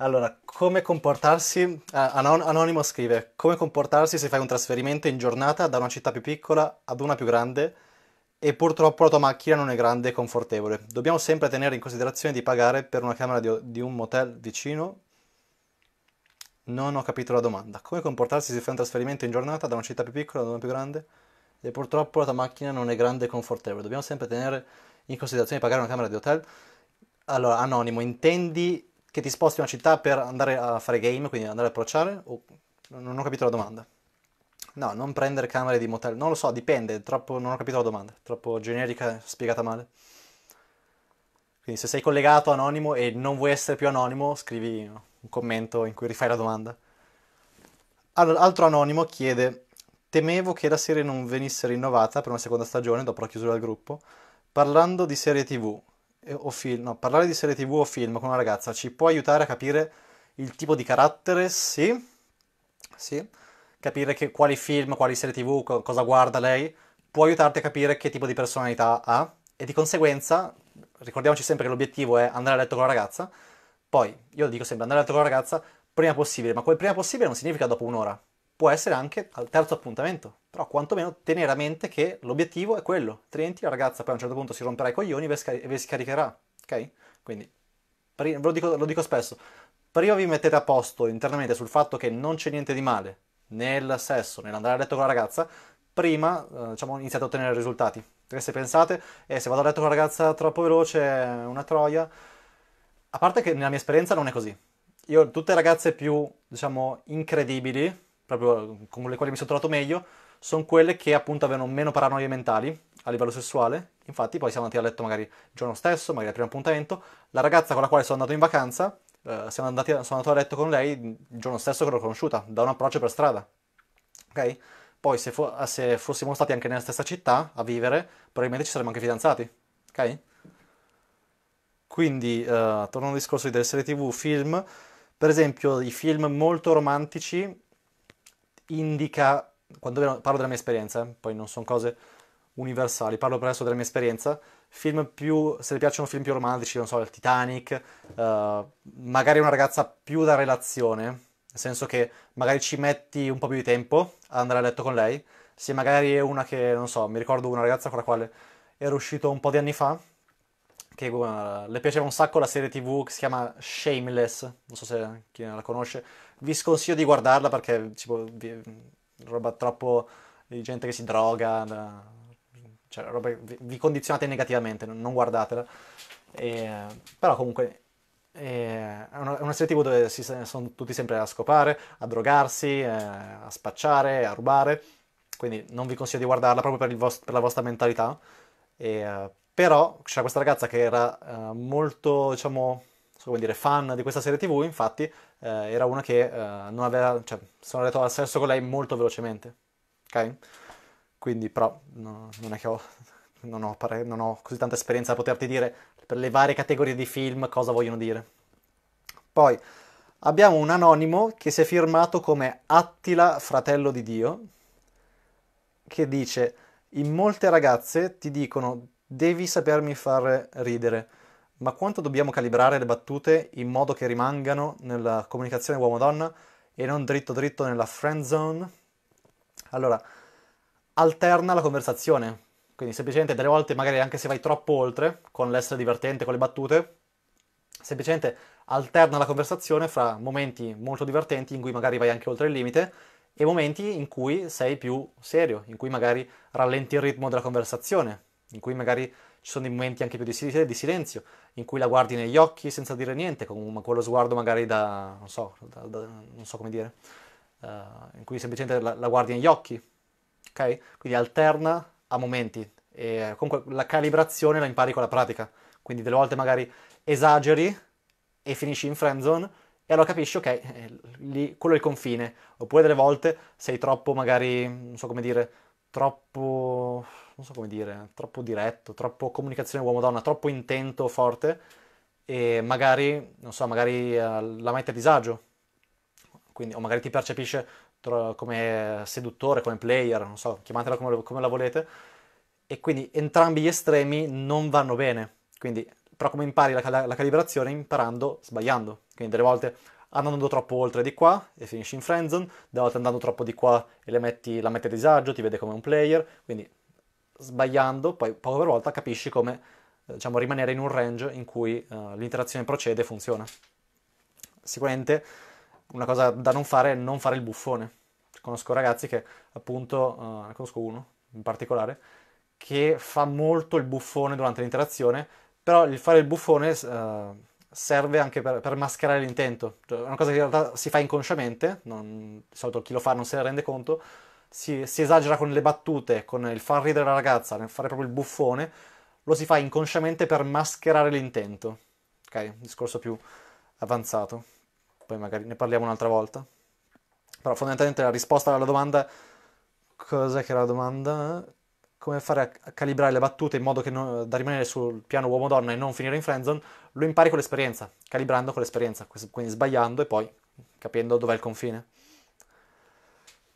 A: Allora, come comportarsi? Ah, Anonimo scrive: Come comportarsi se fai un trasferimento in giornata da una città più piccola ad una più grande e purtroppo la tua macchina non è grande e confortevole? Dobbiamo sempre tenere in considerazione di pagare per una camera di, di un motel vicino non ho capito la domanda. Come comportarsi se fai un trasferimento in giornata da una città più piccola ad una più grande? E purtroppo la tua macchina non è grande e confortevole. Dobbiamo sempre tenere in considerazione di pagare una camera di hotel. Allora, anonimo, intendi che ti sposti in una città per andare a fare game, quindi andare a approcciare? Oh, non ho capito la domanda. No, non prendere camere di motel. Non lo so, dipende. Troppo, non ho capito la domanda. Troppo generica, spiegata male. Quindi se sei collegato anonimo e non vuoi essere più anonimo, scrivi un commento in cui rifai la domanda. All- altro anonimo chiede: Temevo che la serie non venisse rinnovata per una seconda stagione dopo la chiusura del gruppo. Parlando di serie TV eh, o film, no, parlare di serie TV o film con una ragazza ci può aiutare a capire il tipo di carattere? Sì. Sì. Capire che, quali film, quali serie TV, co- cosa guarda lei, può aiutarti a capire che tipo di personalità ha e di conseguenza, ricordiamoci sempre che l'obiettivo è andare a letto con la ragazza poi, io lo dico sempre, andare a trovare la ragazza prima possibile, ma quel prima possibile non significa dopo un'ora. Può essere anche al terzo appuntamento, però quantomeno tenere a mente che l'obiettivo è quello, altrimenti la ragazza poi a un certo punto si romperà i coglioni e vi scaricherà, ok? Quindi, ve lo dico, lo dico spesso, prima vi mettete a posto internamente sul fatto che non c'è niente di male nel sesso, nell'andare a letto con la ragazza, prima eh, diciamo, iniziate a ottenere risultati. Perché se pensate, eh, se vado a letto con la ragazza troppo veloce, è una troia, a parte che nella mia esperienza non è così. Io tutte le ragazze più, diciamo, incredibili, proprio con le quali mi sono trovato meglio, sono quelle che appunto avevano meno paranoie mentali a livello sessuale. Infatti poi siamo andati a letto magari il giorno stesso, magari al primo appuntamento. La ragazza con la quale sono andato in vacanza, eh, siamo andati, sono andato a letto con lei il giorno stesso che l'ho conosciuta, da un approccio per strada. Ok? Poi se, fu- se fossimo stati anche nella stessa città a vivere, probabilmente ci saremmo anche fidanzati. Ok? Quindi, eh, tornando al discorso delle serie tv, film, per esempio i film molto romantici indica, quando parlo della mia esperienza, eh, poi non sono cose universali, parlo per della mia esperienza, film più, se le piacciono film più romantici, non so, il Titanic, eh, magari una ragazza più da relazione, nel senso che magari ci metti un po' più di tempo ad andare a letto con lei, se magari è una che, non so, mi ricordo una ragazza con la quale ero uscito un po' di anni fa, che uh, le piaceva un sacco la serie tv che si chiama Shameless, non so se chi la conosce, vi sconsiglio di guardarla perché tipo, vi, roba troppo di gente che si droga, da, cioè roba, vi, vi, condizionate negativamente, non guardatela, e, però comunque è una, è una, serie tv dove si, sono tutti sempre a scopare, a drogarsi, eh, a spacciare, a rubare, quindi non vi consiglio di guardarla proprio per, vostro, per la vostra mentalità. E, uh, però c'era questa ragazza che era eh, molto, diciamo, so come dire, fan di questa serie TV, infatti eh, era una che eh, non aveva, cioè, sono arrivato al sesso con lei molto velocemente, ok? Quindi però no, non è che ho, non ho, pare, non ho così tanta esperienza da poterti dire per le varie categorie di film cosa vogliono dire. Poi abbiamo un anonimo che si è firmato come Attila, fratello di Dio, che dice: In molte ragazze ti dicono devi sapermi far ridere, ma quanto dobbiamo calibrare le battute in modo che rimangano nella comunicazione uomo-donna e non dritto dritto nella friend zone? Allora, alterna la conversazione, quindi semplicemente delle volte magari anche se vai troppo oltre con l'essere divertente, con le battute, semplicemente alterna la conversazione fra momenti molto divertenti in cui magari vai anche oltre il limite e momenti in cui sei più serio, in cui magari rallenti il ritmo della conversazione, in cui magari ci sono dei momenti anche più di, sil- di silenzio, in cui la guardi negli occhi senza dire niente, con quello sguardo magari da, non so, da, da, non so come dire, uh, in cui semplicemente la, la guardi negli occhi, ok? Quindi alterna a momenti e comunque la calibrazione la impari con la pratica, quindi delle volte magari esageri e finisci in friend zone e allora capisci, ok, eh, lì, quello è il confine, oppure delle volte sei troppo magari, non so come dire, troppo non so come dire, troppo diretto, troppo comunicazione uomo-donna, troppo intento, forte e magari, non so, magari eh, la mette a disagio. Quindi, o magari ti percepisce come seduttore, come player, non so, chiamatela come, come la volete. E quindi entrambi gli estremi non vanno bene. Quindi, però come impari la, la, la calibrazione? Imparando, sbagliando. Quindi delle volte andando troppo oltre di qua e finisci in friendzone, delle volte andando troppo di qua e metti, la metti a disagio, ti vede come un player. Quindi sbagliando, poi poco per volta capisci come eh, diciamo, rimanere in un range in cui uh, l'interazione procede e funziona. Sicuramente una cosa da non fare è non fare il buffone. Conosco ragazzi che appunto, uh, conosco uno in particolare, che fa molto il buffone durante l'interazione, però il fare il buffone uh, serve anche per, per, mascherare l'intento. Cioè, è una cosa che in realtà si fa inconsciamente, non, di solito chi lo fa non se ne rende conto, si, si esagera con le battute, con il far ridere la ragazza, nel fare proprio il buffone, lo si fa inconsciamente per mascherare l'intento. Ok, discorso più avanzato. Poi magari ne parliamo un'altra volta. Però fondamentalmente la risposta alla domanda... Cos'è che era la domanda? come fare a calibrare le battute in modo non, da rimanere sul piano uomo-donna e non finire in friendzone, lo impari con l'esperienza, calibrando con l'esperienza, quindi sbagliando e poi capendo dov'è il confine.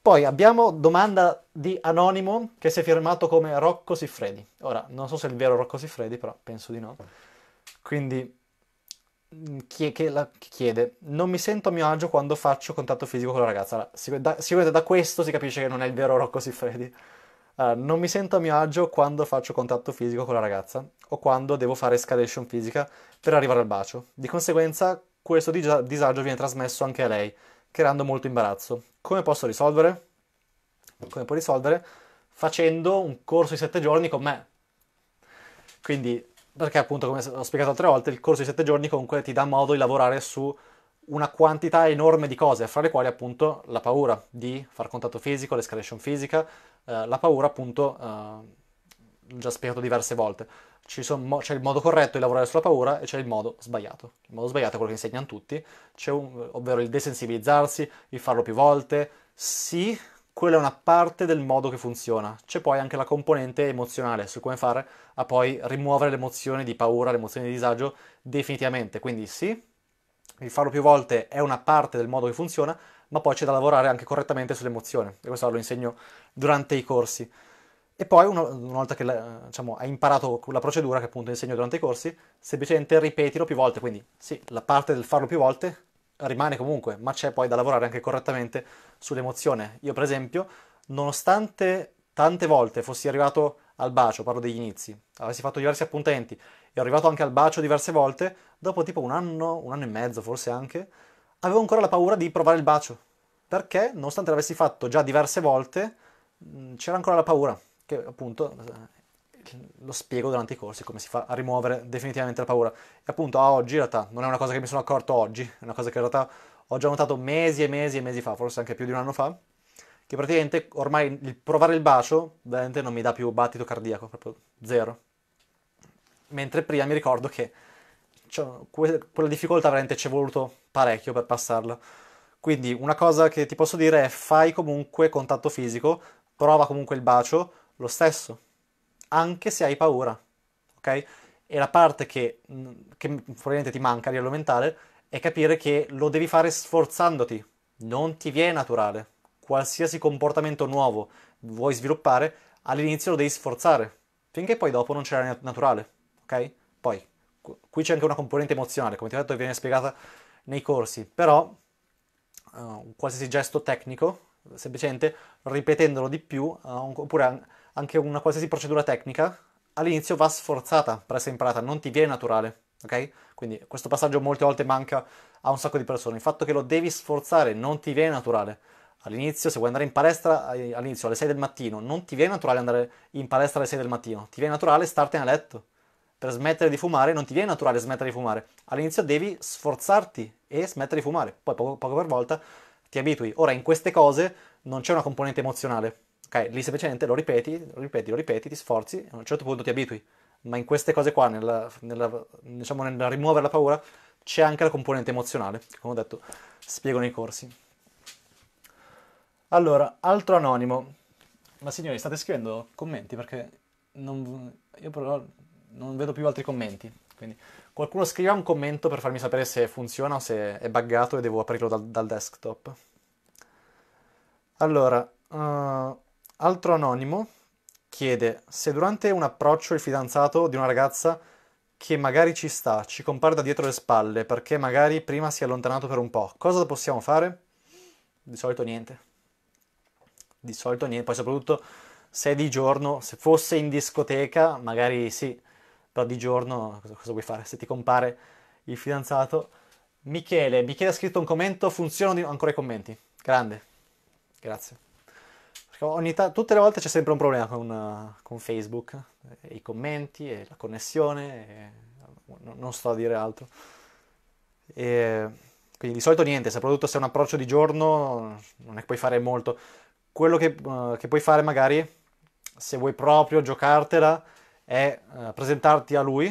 A: Poi abbiamo domanda di Anonimo che si è firmato come Rocco Siffredi. Ora, non so se è il vero Rocco Siffredi, però penso di no. Quindi, mm, chi, che la, chi chiede, non mi sento a mio agio quando faccio contatto fisico con la ragazza. Allora, sicuramente da, da questo si capisce che non è il vero Rocco Siffredi. Allora, non mi sento a mio agio quando faccio contatto fisico con la ragazza o quando devo fare escalation fisica per arrivare al bacio. Di conseguenza, questo disagio viene trasmesso anche a lei, creando molto imbarazzo. Come posso risolvere? Come puoi risolvere? Facendo un corso di 7 giorni con me. Quindi, perché appunto, come ho spiegato altre volte, il corso di 7 giorni comunque ti dà modo di lavorare su una quantità enorme di cose, fra le quali appunto la paura di far contatto fisico, l'escalation fisica, eh, la paura appunto, eh, già spiegato diverse volte sono, c'è il modo corretto di lavorare sulla paura e c'è il modo sbagliato. Il modo sbagliato è quello che insegnano tutti, un, ovvero il desensibilizzarsi, il farlo più volte. Sì, quella è una parte del modo che funziona. C'è poi anche la componente emozionale su come fare a poi rimuovere l'emozione di paura, l'emozione di disagio definitivamente. Quindi sì, il farlo più volte è una parte del modo che funziona, ma poi c'è da lavorare anche correttamente sull'emozione. E questo lo insegno durante i corsi. E poi, una, una volta che la, diciamo, hai imparato la procedura che appunto insegno durante i corsi, semplicemente ripetilo più volte. Quindi, sì, la parte del farlo più volte rimane comunque, ma c'è poi da lavorare anche correttamente sull'emozione. Io, per esempio, nonostante tante volte fossi arrivato al bacio, parlo degli inizi, avessi fatto diversi appuntamenti e arrivato anche al bacio diverse volte, dopo tipo un anno, un anno e mezzo forse anche, avevo ancora la paura di provare il bacio, perché nonostante l'avessi fatto già diverse volte, c'era ancora la paura che appunto lo spiego durante i corsi come si fa a rimuovere definitivamente la paura. E appunto a oggi in realtà non è una cosa che mi sono accorto oggi, è una cosa che in realtà ho già notato mesi e mesi e mesi fa, forse anche più di un anno fa, che praticamente ormai il provare il bacio veramente non mi dà più battito cardiaco, proprio zero. Mentre prima mi ricordo che cioè, quella difficoltà veramente ci è voluto parecchio per passarla. Quindi una cosa che ti posso dire è fai comunque contatto fisico, prova comunque il bacio, lo stesso, anche se hai paura, ok? E la parte che, mm, che probabilmente ti manca a livello mentale è capire che lo devi fare sforzandoti, non ti viene naturale. Qualsiasi comportamento nuovo vuoi sviluppare, all'inizio lo devi sforzare, finché poi dopo non c'era naturale, ok? Poi, qui c'è anche una componente emozionale, come ti ho detto viene spiegata nei corsi, però uh, qualsiasi gesto tecnico, semplicemente ripetendolo di più, uh, oppure anche una qualsiasi procedura tecnica, all'inizio va sforzata per essere imparata, non ti viene naturale, ok? Quindi questo passaggio molte volte manca a un sacco di persone. Il fatto che lo devi sforzare non ti viene naturale. All'inizio, se vuoi andare in palestra eh, all'inizio alle 6 del mattino, non ti viene naturale andare in palestra alle 6 del mattino, ti viene naturale startene a letto. Per smettere di fumare non ti viene naturale smettere di fumare. All'inizio devi sforzarti e smettere di fumare. Poi poco, poco per volta ti abitui. Ora in queste cose non c'è una componente emozionale Ok, lì semplicemente lo ripeti, lo ripeti, lo ripeti, ti sforzi, a un certo punto ti abitui. Ma in queste cose qua, nella, nella, diciamo nel rimuovere la paura, c'è anche la componente emozionale, come ho detto, spiego nei corsi. Allora, altro anonimo. Ma signori, state scrivendo commenti perché non, io però non vedo più altri commenti. Quindi qualcuno scriva un commento per farmi sapere se funziona o se è buggato e devo aprirlo dal, dal desktop. Allora, uh... Altro anonimo chiede se durante un approccio il fidanzato di una ragazza che magari ci sta, ci compare da dietro le spalle perché magari prima si è allontanato per un po', cosa possiamo fare? Di solito niente. Di solito niente, poi soprattutto se di giorno, se fosse in discoteca, magari sì, però di giorno cosa vuoi fare se ti compare il fidanzato? Michele, Michele ha scritto un commento, funzionano ancora i commenti. Grande. Grazie. Ecco, T- tutte le volte c'è sempre un problema con, eh, con Facebook, e eh, i commenti, e la connessione, e eh, n- non sto a dire altro. E quindi di solito niente, soprattutto se è un approccio di giorno non è che puoi fare molto. Quello che, uh, che puoi fare magari, se vuoi proprio giocartela, è uh, presentarti a lui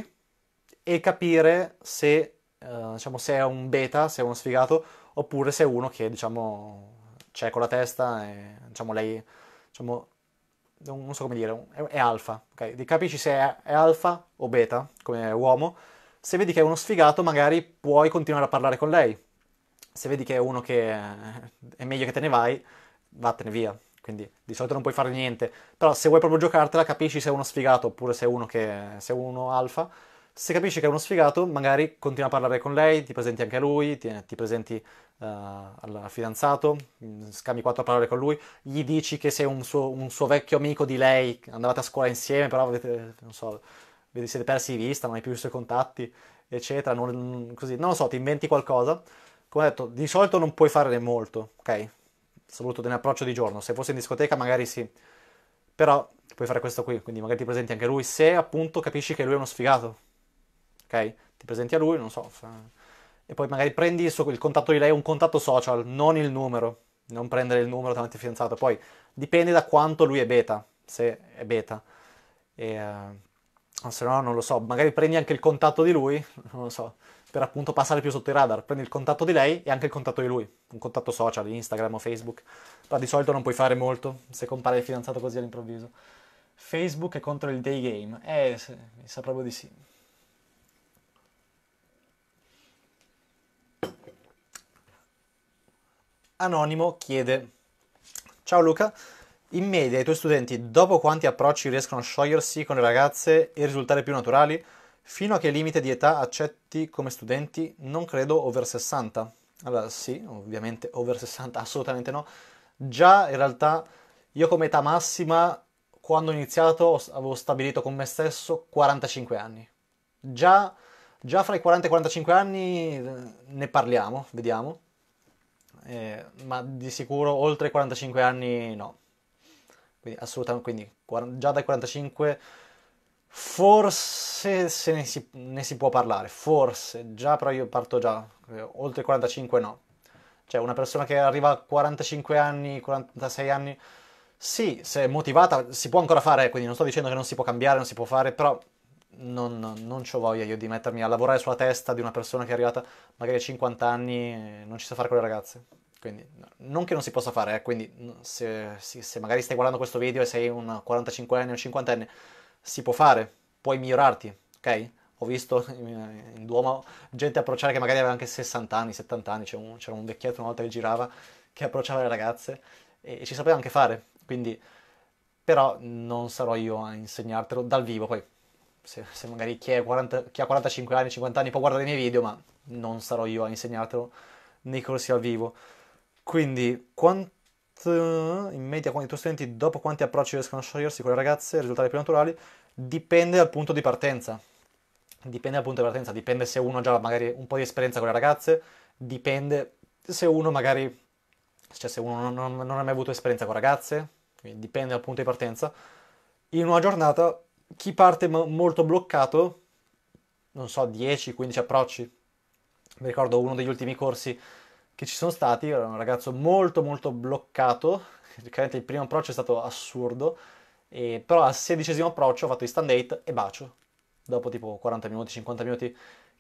A: e capire se, uh, diciamo, se è un beta, se è uno sfigato, oppure se è uno che diciamo c'è con la testa e diciamo lei diciamo, non, so come dire, è, è alfa, ok? Capisci se è, è alfa o beta, come uomo. Se vedi che è uno sfigato, magari puoi continuare a parlare con lei. Se vedi che è uno che è meglio che te ne vai, vattene via. Quindi di solito non puoi fare niente. Però se vuoi proprio giocartela, capisci se è uno sfigato oppure se è uno che se è uno alfa se capisci che è uno sfigato, magari continua a parlare con lei, ti presenti anche a lui, ti, ti presenti uh, al fidanzato, mm, scambi quattro parole con lui, gli dici che sei un suo, un suo vecchio amico di lei, andavate a scuola insieme, però avete, non so, vi siete persi di vista, non hai più i suoi contatti, eccetera, non, così, non lo so, ti inventi qualcosa. Come ho detto, di solito non puoi fare molto, ok? Soprattutto di approccio di giorno, se fossi in discoteca magari sì, però puoi fare questo qui, quindi magari ti presenti anche lui se appunto capisci che lui è uno sfigato ok? Ti presenti a lui, non so, e poi magari prendi il, suo, il contatto di lei, un contatto social, non il numero, non prendere il numero davanti al fidanzato, poi dipende da quanto lui è beta, se è beta, e, uh, se no non lo so, magari prendi anche il contatto di lui, non lo so, per appunto passare più sotto i radar, prendi il contatto di lei e anche il contatto di lui, un contatto social, Instagram o Facebook, però di solito non puoi fare molto se compare il fidanzato così all'improvviso. Facebook è contro il day game? Eh, mi sa proprio di sì. Anonimo chiede: Ciao Luca, in media i tuoi studenti dopo quanti approcci riescono a sciogliersi con le ragazze e risultare più naturali? Fino a che limite di età accetti come studenti? Non credo over 60. Allora sì, ovviamente over 60 assolutamente no. Già in realtà io come età massima quando ho iniziato avevo stabilito con me stesso 45 anni. Già, già fra i 40 e i 45 anni eh, ne parliamo, vediamo eh, ma di sicuro oltre i 45 anni no. Quindi assolutamente, quindi già dai 45 forse se ne si, ne si può parlare, forse, già però io parto già, eh, oltre i 45 no. Cioè una persona che arriva a 45 anni, 46 anni, sì, se è motivata si può ancora fare, quindi non sto dicendo che non si può cambiare, non si può fare, però non, non ho voglia io di mettermi a lavorare sulla testa di una persona che è arrivata magari a 50 anni e non ci sa fare con le ragazze. Quindi, non che non si possa fare, eh, quindi se, se, magari stai guardando questo video e sei un 45enne o 50enne, si può fare, puoi migliorarti, ok? Ho visto in, in Duomo gente approcciare che magari aveva anche 60 anni, 70 anni, c'era un, c'era un vecchietto una volta che girava che approcciava le ragazze e, e ci sapeva anche fare, quindi però non sarò io a insegnartelo dal vivo, poi se, se magari chi, 40, chi, ha 45 anni, 50 anni può guardare i miei video, ma non sarò io a insegnartelo nei corsi al vivo. Quindi, quanto, in media quanti tuoi studenti, dopo quanti approcci riescono a sciogliersi con le ragazze, risultati più naturali, dipende dal punto di partenza. Dipende dal punto di partenza, dipende se uno ha già magari un po' di esperienza con le ragazze, dipende se uno magari, cioè se uno non, non, non ha mai avuto esperienza con ragazze, quindi dipende dal punto di partenza. In una giornata chi parte mo- molto bloccato, non so, 10-15 approcci. Mi ricordo uno degli ultimi corsi che ci sono stati, era un ragazzo molto molto bloccato, il primo approccio è stato assurdo, e, però al sedicesimo approccio ho fatto i stand date e bacio, dopo tipo 40 minuti, 50 minuti,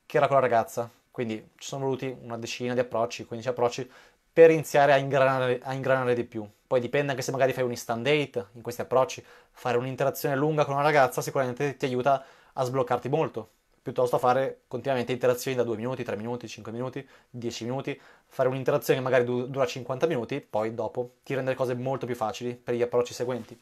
A: che era quella ragazza. Quindi ci sono voluti una decina di approcci, 15 approcci, per iniziare a ingranare, a ingranare di più. Poi dipende anche se magari fai un instant date in questi approcci, fare un'interazione lunga con una ragazza sicuramente ti aiuta a sbloccarti molto, piuttosto fare continuamente interazioni da 2 minuti, 3 minuti, 5 minuti, 10 minuti, fare un'interazione che magari dura 50 minuti, poi dopo ti rende le cose molto più facili per gli approcci seguenti.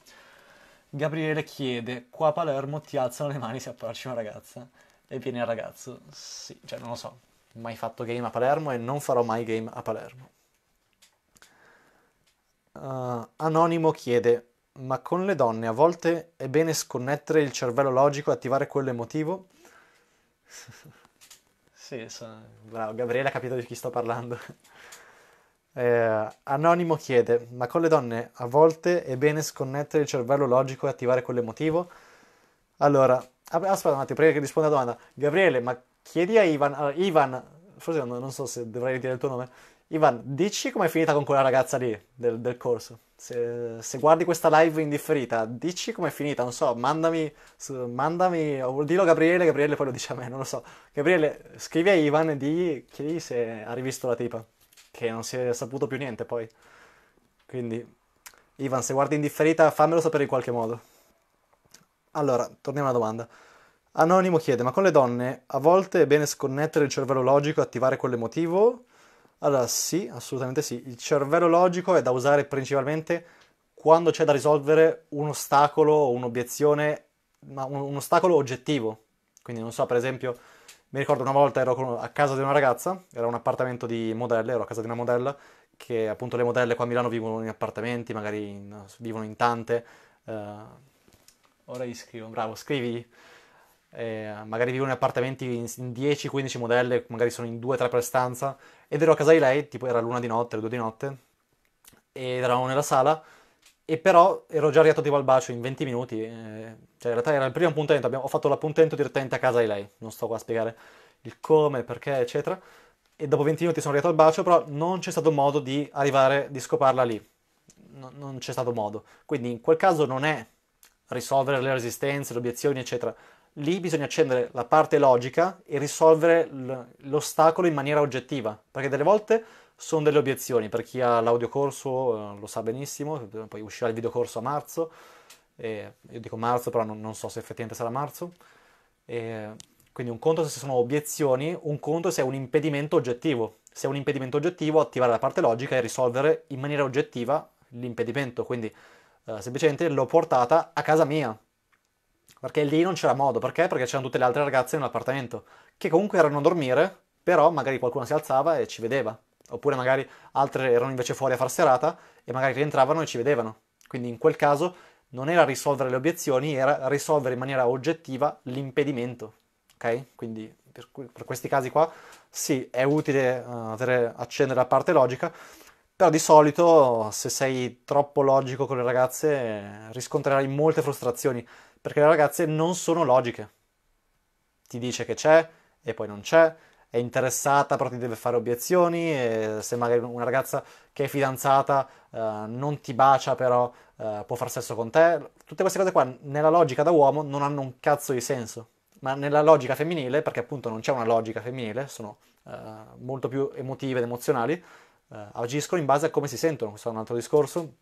A: Gabriele chiede, qua a Palermo ti alzano le mani se approcci una ragazza e vieni il ragazzo? Sì, cioè non lo so, mai fatto game a Palermo e non farò mai game a Palermo. Uh, Anonimo chiede, ma con le donne a volte è bene sconnettere il cervello logico e attivare quello emotivo? sì, sono... bravo, Gabriele ha capito di chi sto parlando. Eh, Anonimo chiede, ma con le donne a volte è bene sconnettere il cervello logico e attivare quello emotivo? Allora, aspetta un attimo, prima che risponda alla domanda. Gabriele, ma chiedi a Ivan, allora, Ivan, forse non, non so se dovrei dire il tuo nome, Ivan, dici com'è finita con quella ragazza lì del, del corso? Se, se, guardi questa live indifferita, dici com'è finita, non so, mandami, mandami, o dillo a Gabriele, Gabriele poi lo dice a me, non lo so. Gabriele, scrivi a Ivan e digli, chiedi se ha rivisto la tipa, che non si è saputo più niente poi. Quindi, Ivan, se guardi indifferita, fammelo sapere in qualche modo. Allora, torniamo alla domanda. Anonimo chiede, ma con le donne a volte è bene sconnettere il cervello logico e attivare quello emotivo? Allora sì, assolutamente sì. Il cervello logico è da usare principalmente quando c'è da risolvere un ostacolo o un'obiezione, ma un, un ostacolo oggettivo. Quindi non so, per esempio, mi ricordo una volta ero a casa di una ragazza, era un appartamento di modelle, ero a casa di una modella, che appunto le modelle qua a Milano vivono in appartamenti, magari in, vivono in tante. Uh, ora gli scrivo, bravo, scrivi eh, magari vivono in appartamenti in 10-15 modelle, magari sono in 2-3 per stanza, ed ero a casa di lei, tipo era l'una di notte, le due di notte, ed eravamo nella sala, e però ero già arrivato tipo al bacio in 20 minuti, eh, cioè in realtà era il primo appuntamento, abbiamo, ho fatto l'appuntamento direttamente a casa di lei, non sto qua a spiegare il come, il perché, eccetera, e dopo 20 minuti sono arrivato al bacio, però non c'è stato modo di arrivare, di scoparla lì, no, non c'è stato modo, quindi in quel caso non è risolvere le resistenze, le obiezioni, eccetera, lì bisogna accendere la parte logica e risolvere l'ostacolo in maniera oggettiva, perché delle volte sono delle obiezioni, per chi ha l'audiocorso eh, lo sa benissimo, poi uscirà il videocorso a marzo, io dico marzo però non, non so se effettivamente sarà marzo, e quindi un conto se sono obiezioni, un conto se è un impedimento oggettivo, se è un impedimento oggettivo attivare la parte logica e risolvere in maniera oggettiva l'impedimento, quindi eh, semplicemente l'ho portata a casa mia, perché lì non c'era modo, perché? Perché c'erano tutte le altre ragazze nell'appartamento, che comunque erano a dormire, però magari qualcuna si alzava e ci vedeva. Oppure magari altre erano invece fuori a far serata e magari rientravano e ci vedevano. Quindi in quel caso non era risolvere le obiezioni, era risolvere in maniera oggettiva l'impedimento. Ok? Quindi per, per questi casi qua sì, è utile uh, avere, accendere la parte logica, però di solito se sei troppo logico con le ragazze riscontrerai molte frustrazioni perché le ragazze non sono logiche. Ti dice che c'è e poi non c'è, è interessata però ti deve fare obiezioni, e se magari una ragazza che è fidanzata eh, non ti bacia però eh, può far sesso con te, tutte queste cose qua nella logica da uomo non hanno un cazzo di senso, ma nella logica femminile, perché appunto non c'è una logica femminile, sono eh, molto più emotive ed emozionali, eh, agiscono in base a come si sentono, questo è un altro discorso,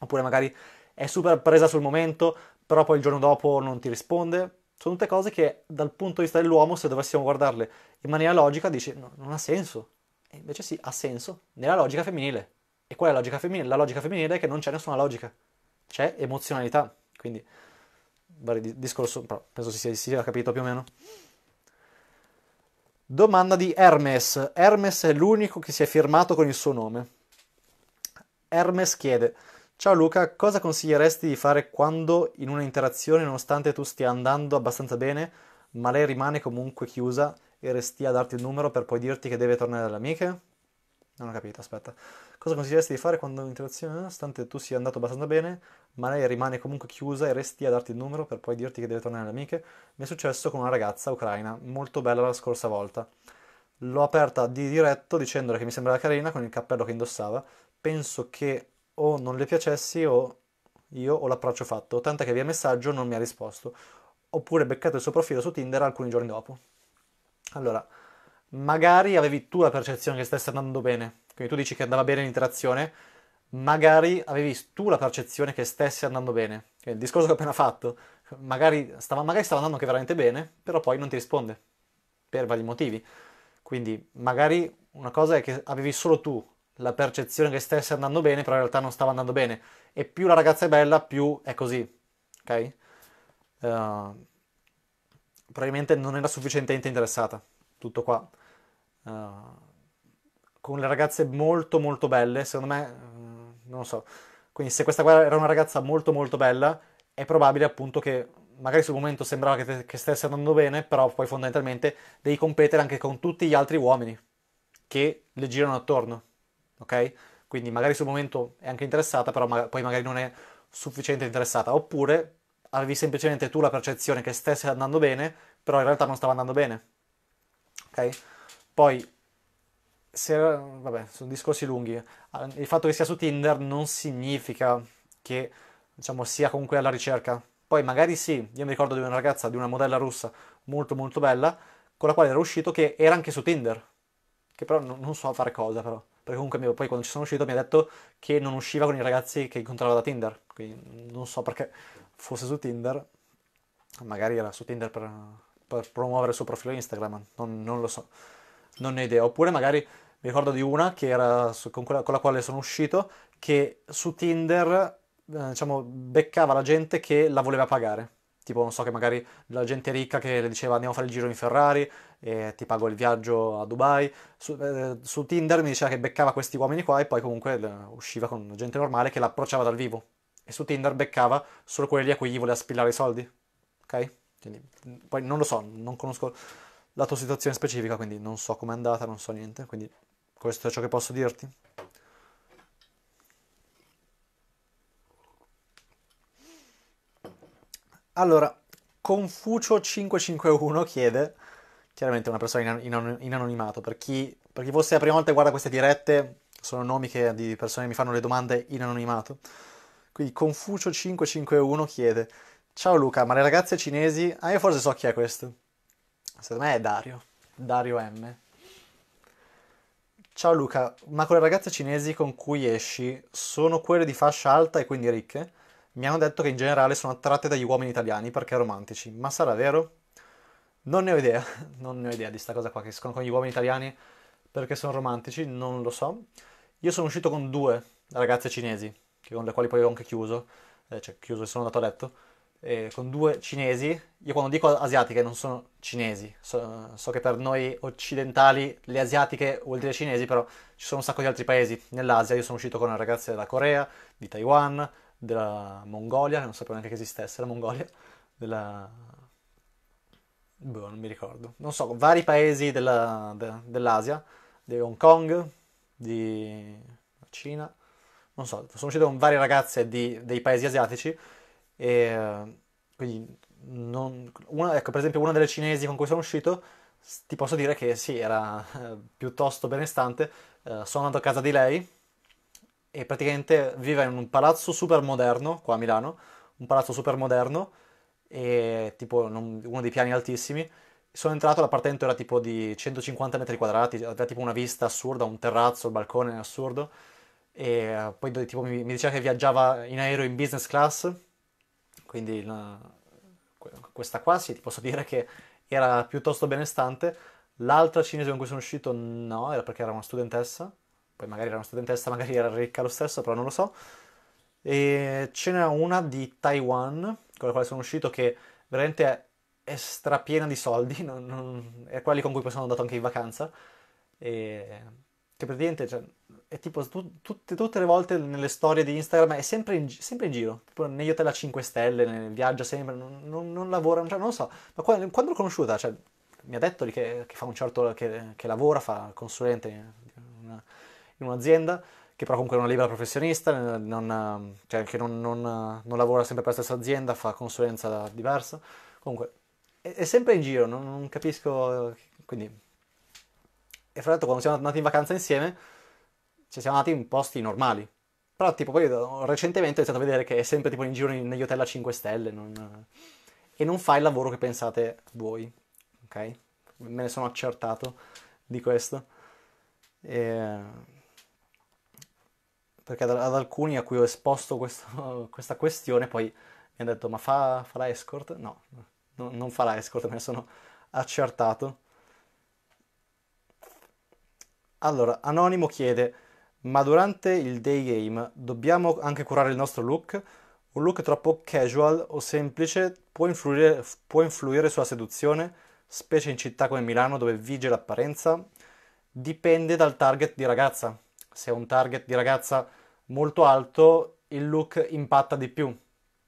A: oppure magari è super presa sul momento, però poi il giorno dopo non ti risponde. Sono tutte cose che dal punto di vista dell'uomo, se dovessimo guardarle in maniera logica, dici no, non ha senso. E invece sì, ha senso nella logica femminile. E qual è la logica femminile? La logica femminile è che non c'è nessuna logica, c'è emozionalità. Quindi, vari discorso, però penso si sia, si sia capito più o meno. Domanda di Hermes. Hermes è l'unico che si è firmato con il suo nome. Hermes chiede Ciao Luca, cosa consiglieresti di fare quando in una interazione, nonostante tu stia andando abbastanza bene, ma lei rimane comunque chiusa e resti a darti il numero per poi dirti che deve tornare dalle amiche? Non ho capito, aspetta. Cosa consiglieresti di fare quando in interazione, nonostante tu sia andato abbastanza bene, ma lei rimane comunque chiusa e resti a darti il numero per poi dirti che deve tornare dalle amiche? Mi è successo con una ragazza ucraina, molto bella la scorsa volta. L'ho aperta di diretto dicendole che mi sembrava carina con il cappello che indossava. Penso che o non le piacessi o io ho l'approccio fatto, tanto che via messaggio non mi ha risposto. Oppure beccato il suo profilo su Tinder alcuni giorni dopo. Allora, magari avevi tu la percezione che stesse andando bene, quindi tu dici che andava bene l'interazione, magari avevi tu la percezione che stesse andando bene. è Il discorso che ho appena fatto, magari stava, magari stava andando anche veramente bene, però poi non ti risponde, per vari motivi. Quindi magari una cosa è che avevi solo tu la percezione che stesse andando bene, però in realtà non stava andando bene. E più la ragazza è bella, più è così, ok? Uh, probabilmente non era sufficientemente interessata, tutto qua. Uh, con le ragazze molto molto belle, secondo me, eh, non lo so. Quindi se questa qua era una ragazza molto molto bella, è probabile appunto che magari sul momento sembrava che, te, che stesse andando bene, però poi fondamentalmente devi competere anche con tutti gli altri uomini che le girano attorno ok? Quindi magari sul momento è anche interessata, però ma- poi magari non è sufficiente interessata, oppure avevi semplicemente tu la percezione che stesse andando bene, però in realtà non stava andando bene, ok? Poi se, vabbè, sono discorsi lunghi. Ah, il fatto che sia su Tinder non significa che diciamo, sia comunque alla ricerca. Poi magari sì, io mi ricordo di una ragazza, di una modella russa molto molto bella, con la quale ero uscito che era anche su Tinder, che però non, non so fare cosa però perché comunque poi quando ci sono uscito mi ha detto che non usciva con i ragazzi che incontrava da Tinder, quindi non so perché fosse su Tinder, magari era su Tinder per, per promuovere il suo profilo Instagram, non, non, lo so, non ne ho idea, oppure magari mi ricordo di una che era su, con, quella, con la quale sono uscito, che su Tinder eh, diciamo, beccava la gente che la voleva pagare Tipo, non so che magari la gente ricca che le diceva andiamo a fare il giro in Ferrari e ti pago il viaggio a Dubai. Su, eh, su Tinder mi diceva che beccava questi uomini qua e poi comunque eh, usciva con gente normale che l'approcciava dal vivo. E su Tinder beccava solo quelli a cui gli voleva spillare i soldi. Ok? Quindi, poi non lo so, non conosco la tua situazione specifica, quindi non so com'è andata, non so niente. Quindi questo è ciò che posso dirti. Allora, Confucio551 chiede, chiaramente una persona in, in anonimato, per chi, per chi fosse la prima volta che guarda queste dirette, sono nomi che di persone che mi fanno le domande in anonimato. Quindi Confucio551 chiede, ciao Luca, ma le ragazze cinesi... Ah, io forse so chi è questo. Secondo me è Dario, Dario M. Ciao Luca, ma con le ragazze cinesi con cui esci sono quelle di fascia alta e quindi ricche? Mi hanno detto che in generale sono attratte dagli uomini italiani perché romantici, ma sarà vero? Non ne ho idea, non ne ho idea di sta cosa qua che escono con gli uomini italiani perché sono romantici, non lo so. Io sono uscito con due ragazze cinesi, con le quali poi ho anche chiuso, eh, cioè chiuso e sono andato a letto, eh, con due cinesi. Io quando dico asiatiche non sono cinesi, so, so, che per noi occidentali le asiatiche vuol dire cinesi, però ci sono un sacco di altri paesi nell'Asia. Io sono uscito con ragazze della Corea, di Taiwan, della Mongolia, che non sapevo neanche che esistesse la Mongolia, della... Boh, non mi ricordo. Non so, vari paesi della, de, dell'Asia, di Hong Kong, di Cina, non so, sono uscito con varie ragazze di, dei paesi asiatici e quindi non, una, ecco, per esempio una delle cinesi con cui sono uscito ti posso dire che sì, era eh, piuttosto benestante, eh, sono andato a casa di lei e praticamente vive in un palazzo super moderno, qua a Milano, un palazzo super moderno, e tipo uno dei piani altissimi. Sono entrato, l'appartamento era tipo di 150 metri quadrati, aveva tipo una vista assurda, un terrazzo, il balcone assurdo, e poi tipo, mi, mi diceva che viaggiava in aereo in business class, quindi la, questa qua sì, ti posso dire che era piuttosto benestante. L'altra cinese con cui sono uscito no, era perché era una studentessa, poi magari era una studentessa, magari era ricca lo stesso, però non lo so. E ce n'era una di Taiwan, con la quale sono uscito, che veramente è, è strapiena di soldi, non, non, è quelli con cui poi sono andato anche in vacanza, e, che praticamente cioè, è tipo tu, tutte, tutte, le volte nelle storie di Instagram è sempre in, sempre in giro, tipo negli hotel a 5 stelle, nel, viaggia sempre, non, non, non lavora, cioè, non lo so, ma quando, quando l'ho conosciuta, cioè, mi ha detto che, che, fa un certo, che, che lavora, fa consulente, una, in un'azienda, che però comunque è una libera professionista, eh, non, ehm, cioè che non, non, eh, non, lavora sempre per la stessa azienda, fa consulenza diversa. Comunque è, è sempre in giro, non, capisco. Eh, quindi. E fra l'altro, quando siamo andati in vacanza insieme, ci siamo andati in posti normali. Però, tipo, poi recentemente ho iniziato a vedere che è sempre tipo in giro negli hotel a 5 stelle. Non... E non fa il lavoro che pensate voi, ok? Me ne sono accertato di questo. E perché ad, ad, alcuni a cui ho esposto questo, questa questione poi mi hanno detto ma fa, farà escort? No, no, non farà escort, me ne sono accertato. Allora, Anonimo chiede, ma durante il day game dobbiamo anche curare il nostro look? Un look troppo casual o semplice può influire, può influire sulla seduzione, specie in città come Milano dove vige l'apparenza? Dipende dal target di ragazza se è un target di ragazza molto alto, il look impatta di più.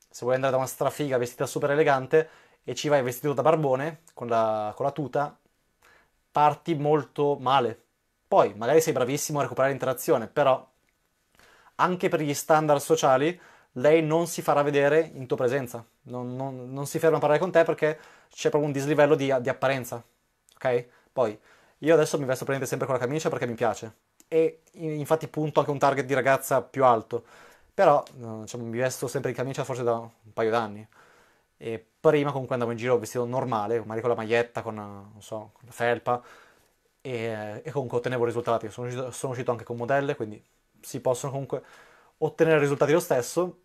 A: Se vuoi andare da una strafiga vestita super elegante e ci vai vestito da barbone con la, con la tuta, parti molto male. Poi magari sei bravissimo a recuperare interazione, però anche per gli standard sociali lei non si farà vedere in tua presenza, non, non, non si ferma a parlare con te perché c'è proprio un dislivello di, di apparenza. Ok? Poi io adesso mi vesto prendere sempre con la camicia perché mi piace, e infatti punto anche un target di ragazza più alto. Però diciamo, mi vesto sempre in camicia forse da un paio d'anni. E prima comunque andavo in giro vestito normale, magari con la maglietta, con, so, con la felpa e, e, comunque ottenevo risultati. Sono uscito, sono uscito anche con modelle, quindi si possono comunque ottenere risultati lo stesso.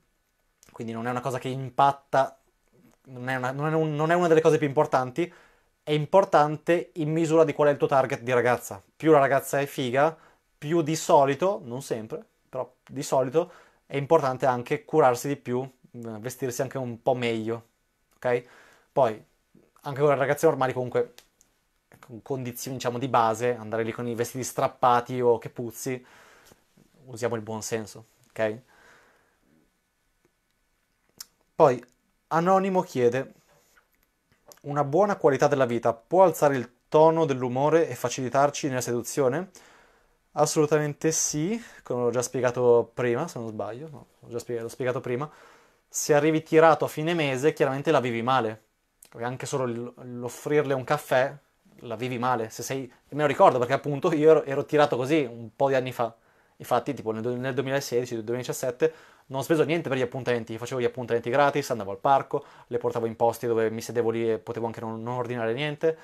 A: Quindi non è una cosa che impatta, non è una, non è un, non è una delle cose più importanti, è importante in misura di qual è il tuo target di ragazza. Più la ragazza è figa, più di solito, non sempre, però di solito è importante anche curarsi di più, eh, vestirsi anche un po' meglio, ok? Poi anche con le ragazze normali comunque con condizioni diciamo di base, andare lì con i vestiti strappati o che puzzi, usiamo il buon senso, ok? Poi Anonimo chiede una buona qualità della vita può alzare il tono dell'umore e facilitarci nella seduzione? Assolutamente sì, come ho già spiegato prima, se non sbaglio, no, l'ho già spiegato, l'ho spiegato prima, se arrivi tirato a fine mese chiaramente la vivi male, anche solo l'offrirle un caffè la vivi male, se sei, me lo ricordo perché appunto io ero, ero tirato così un po' di anni fa, infatti tipo nel, nel 2016-2017 non ho speso niente per gli appuntamenti, facevo gli appuntamenti gratis, andavo al parco, le portavo in posti dove mi sedevo lì e potevo anche non, non ordinare niente,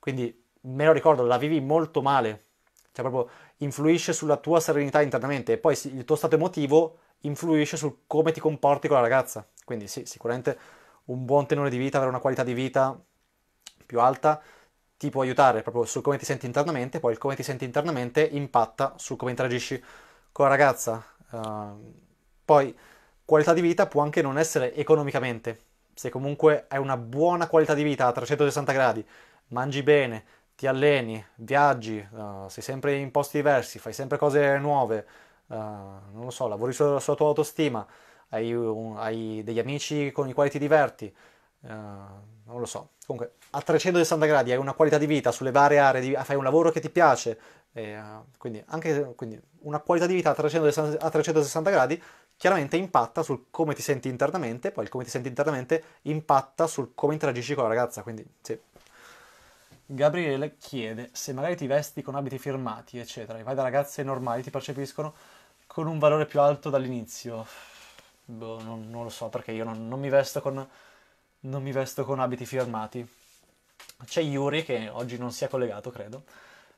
A: quindi me lo ricordo, la vivi molto male cioè proprio influisce sulla tua serenità internamente e poi il tuo stato emotivo influisce su come ti comporti con la ragazza. Quindi sì, sicuramente un buon tenore di vita, avere una qualità di vita più alta ti può aiutare proprio su come ti senti internamente, poi il come ti senti internamente impatta su come interagisci con la ragazza. Uh, poi qualità di vita può anche non essere economicamente, se comunque hai una buona qualità di vita a 360 gradi, mangi bene, ti alleni, viaggi, uh, sei sempre in posti diversi, fai sempre cose nuove, uh, non lo so, lavori sulla, sulla tua autostima, hai, un, hai, degli amici con i quali ti diverti, uh, non lo so. Comunque, a 360 gradi hai una qualità di vita sulle varie aree, di, fai un lavoro che ti piace, e, quindi, anche, quindi una qualità di vita a 360, a 360 gradi chiaramente impatta sul come ti senti internamente, poi il come ti senti internamente impatta sul come interagisci con la ragazza, quindi sì. Gabriele chiede se magari ti vesti con abiti firmati, eccetera, e vai da ragazze normali, ti percepiscono con un valore più alto dall'inizio. Boh, non, non lo so perché io non, non, mi con, non, mi vesto con, abiti firmati. C'è Yuri che oggi non si è collegato, credo.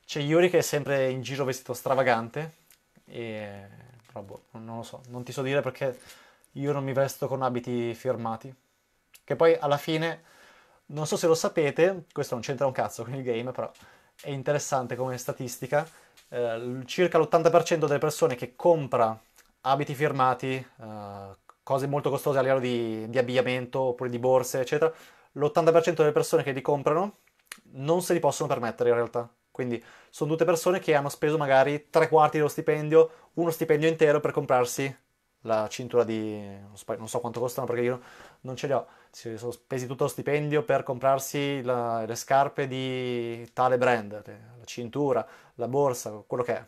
A: C'è Yuri che è sempre in giro vestito stravagante e però boh, non lo so, non ti so dire perché io non mi vesto con abiti firmati. Che poi alla fine non so se lo sapete, questo non c'entra un cazzo con il game, però è interessante come statistica. Eh, circa l'80% delle persone che compra abiti firmati, eh, cose molto costose a livello di, di abbigliamento oppure di borse, eccetera, l'80% delle persone che li comprano non se li possono permettere in realtà. Quindi sono tutte persone che hanno speso magari tre quarti dello stipendio, uno stipendio intero per comprarsi la cintura di... non so quanto costano perché io non ce li ho si sono spesi tutto lo stipendio per comprarsi la, le scarpe di tale brand, la cintura, la borsa, quello che è.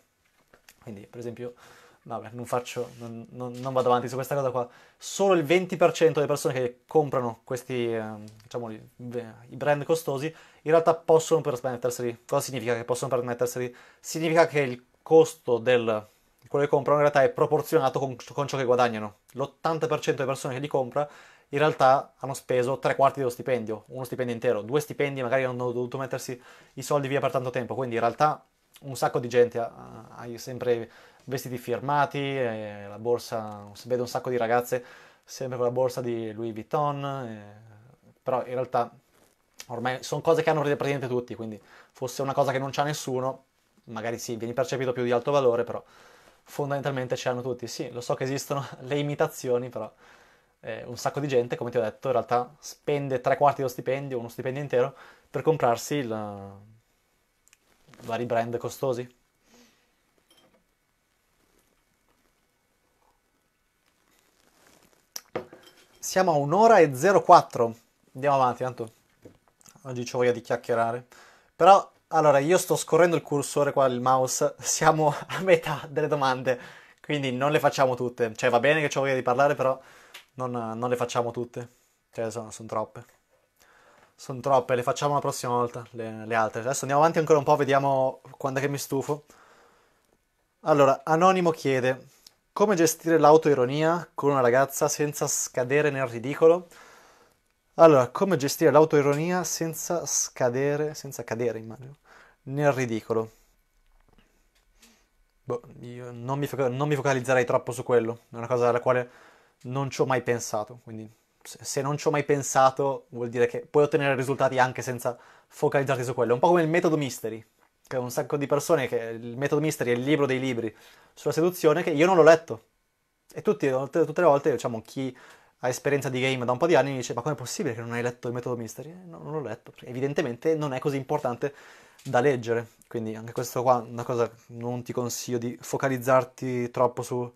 A: Quindi, per esempio, vabbè, non faccio, non, non, non vado avanti su questa cosa qua. Solo il 20% delle persone che comprano questi, eh, diciamo, i, i brand costosi, in realtà possono permetterseli. Cosa significa che possono permetterseli? Significa che il costo del quello che comprano in realtà è proporzionato con, con ciò che guadagnano. L'80% delle persone che li compra in realtà hanno speso tre quarti dello stipendio, uno stipendio intero, due stipendi magari hanno dovuto mettersi i soldi via per tanto tempo, quindi in realtà un sacco di gente ha, ha sempre vestiti firmati, eh, la borsa, si vede un sacco di ragazze sempre con la borsa di Louis Vuitton, eh, però in realtà ormai sono cose che hanno praticamente tutti, quindi fosse una cosa che non c'ha nessuno, magari sì, vieni percepito più di alto valore, però fondamentalmente ce l'hanno tutti. Sì, lo so che esistono le imitazioni, però eh, un sacco di gente, come ti ho detto, in realtà spende tre quarti dello stipendio, uno stipendio intero, per comprarsi il, eh, vari brand costosi. Siamo a un'ora e 04. Andiamo avanti, tanto oggi ho voglia di chiacchierare. Però, allora, io sto scorrendo il cursore qua, il mouse, siamo a metà delle domande, quindi non le facciamo tutte. Cioè, va bene che ho voglia di parlare, però non, non le facciamo tutte, cioè sono, sono troppe. Sono troppe, le facciamo la prossima volta, le, le, altre. Adesso andiamo avanti ancora un po', vediamo quando è che mi stufo. Allora, Anonimo chiede, come gestire l'autoironia con una ragazza senza scadere nel ridicolo? Allora, come gestire l'autoironia senza scadere, senza cadere immagino, nel ridicolo? Boh, io non mi, non mi focalizzerei troppo su quello, è una cosa alla quale non ci ho mai pensato, quindi se non ci ho mai pensato vuol dire che puoi ottenere risultati anche senza focalizzarti su quello. È un po' come il metodo Mystery, che un sacco di persone, che il metodo Mystery è il libro dei libri sulla seduzione, che io non l'ho letto. E tutti, tutte le volte, diciamo, chi ha esperienza di game da un po' di anni mi dice ma com'è possibile che non hai letto il metodo Mystery? Eh, no, non l'ho letto, perché evidentemente non è così importante da leggere. Quindi anche questo qua è una cosa, non ti consiglio di focalizzarti troppo su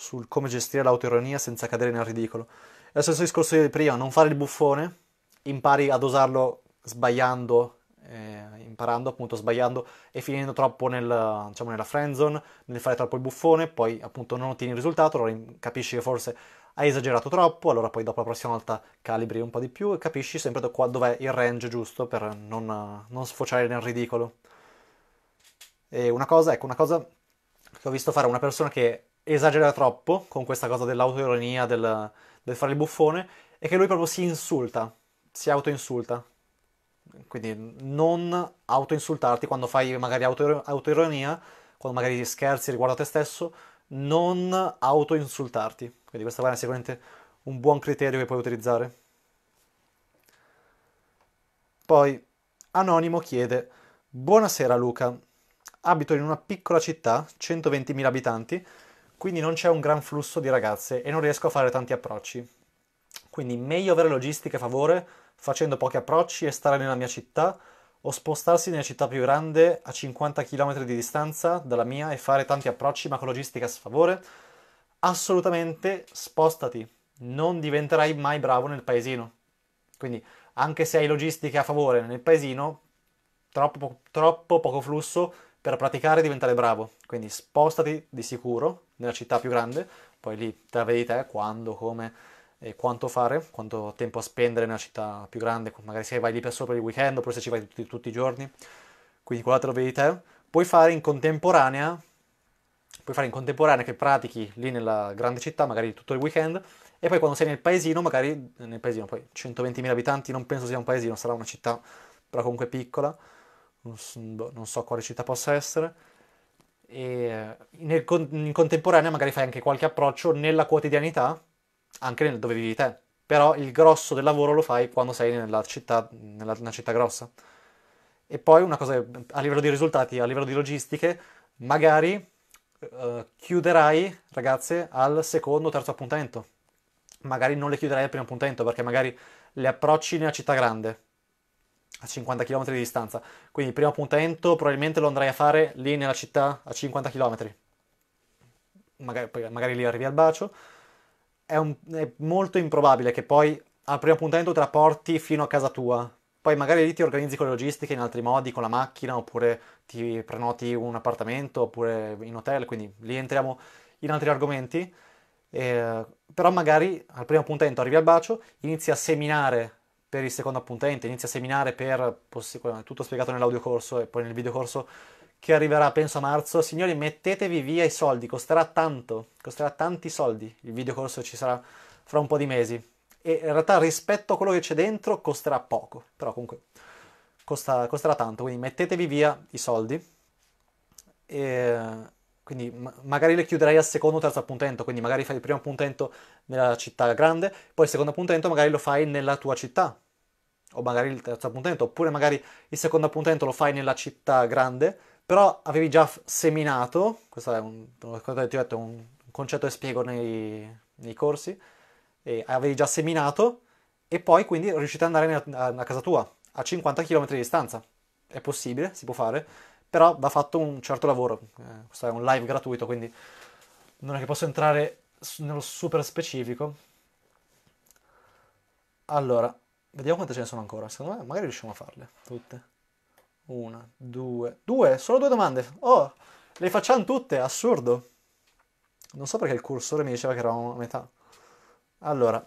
A: sul come gestire l'autoironia senza cadere nel ridicolo. È lo stesso discorso di prima, non fare il buffone, impari ad usarlo sbagliando, eh, imparando appunto sbagliando e finendo troppo nel, diciamo, nella friendzone, nel fare troppo il buffone, poi appunto non ottieni il risultato, allora capisci che forse hai esagerato troppo, allora poi dopo la prossima volta calibri un po' di più e capisci sempre dove è il range giusto per non, non sfociare nel ridicolo. E una cosa, ecco, una cosa che ho visto fare a una persona che esagera troppo con questa cosa dell'autoironia, del, del fare il buffone, e che lui proprio si insulta, si autoinsulta. Quindi non autoinsultarti quando fai magari auto, autoironia, quando magari scherzi riguardo a te stesso, non autoinsultarti. Quindi questo è sicuramente un buon criterio che puoi utilizzare. Poi Anonimo chiede: Buonasera Luca. Abito in una piccola città, 120.000 abitanti, quindi non c'è un gran flusso di ragazze e non riesco a fare tanti approcci. Quindi meglio avere logistica a favore facendo pochi approcci e stare nella mia città o spostarsi nella città più grande a 50 km di distanza dalla mia e fare tanti approcci ma con logistica a sfavore? Assolutamente spostati, non diventerai mai bravo nel paesino. Quindi anche se hai logistica a favore nel paesino, troppo, troppo poco flusso per praticare e diventare bravo. Quindi spostati di sicuro, nella città più grande, poi lì te la vedi te quando, come e quanto fare, quanto tempo a spendere nella città più grande, magari se vai lì per solo per il weekend oppure se ci vai tutti, tutti i giorni, quindi quella te lo vedi te. Puoi fare in contemporanea, puoi fare in contemporanea che pratichi lì nella grande città, magari tutto il weekend, e poi quando sei nel paesino, magari nel paesino, poi 120.000 abitanti, non penso sia un paesino, sarà una città però comunque piccola, non boh, so quale città possa essere, e eh, nel, in contemporanea magari fai anche qualche approccio nella quotidianità, anche nel dove vivi te. Però il grosso del lavoro lo fai quando sei nella città, nella, una città grossa. E poi una cosa a livello di risultati, a livello di logistiche, magari eh, chiuderai, ragazze, al secondo o terzo appuntamento. Magari non le chiuderai al primo appuntamento perché magari le approcci nella città grande, a 50 km di distanza. Quindi il primo appuntamento probabilmente lo andrai a fare lì nella città a 50 km. Magari, magari lì arrivi al bacio. È, un, è, molto improbabile che poi al primo appuntamento te la porti fino a casa tua. Poi magari lì ti organizzi con le logistiche in altri modi, con la macchina, oppure ti prenoti un appartamento, oppure in hotel, quindi lì entriamo in altri argomenti. Eh, però magari al primo appuntamento arrivi al bacio, inizi a seminare per il secondo appuntamento, inizia a seminare per, tutto spiegato nell'audio corso e poi nel video corso che arriverà penso a marzo, signori mettetevi via i soldi, costerà tanto, costerà tanti soldi, il video corso ci sarà fra un po' di mesi e in realtà rispetto a quello che c'è dentro costerà poco, però comunque costa, costerà tanto, quindi mettetevi via i soldi e quindi ma- magari le chiuderai al secondo o terzo appuntamento, quindi magari fai il primo appuntamento nella città grande, poi il secondo appuntamento magari lo fai nella tua città, o magari il terzo appuntamento, oppure magari il secondo appuntamento lo fai nella città grande, però avevi già seminato, questo è un, detto, un concetto che spiego nei, nei corsi, avevi già seminato e poi quindi riuscite ad andare a casa tua a 50 km di distanza. È possibile, si può fare però va fatto un certo lavoro, eh, questo è un live gratuito, quindi non è che posso entrare nello super specifico. Allora, vediamo quante ce ne sono ancora, secondo me magari riusciamo a farle tutte. Una, due, due, solo due domande. Oh, le facciamo tutte, assurdo. Non so perché il cursore mi diceva che eravamo a metà. Allora,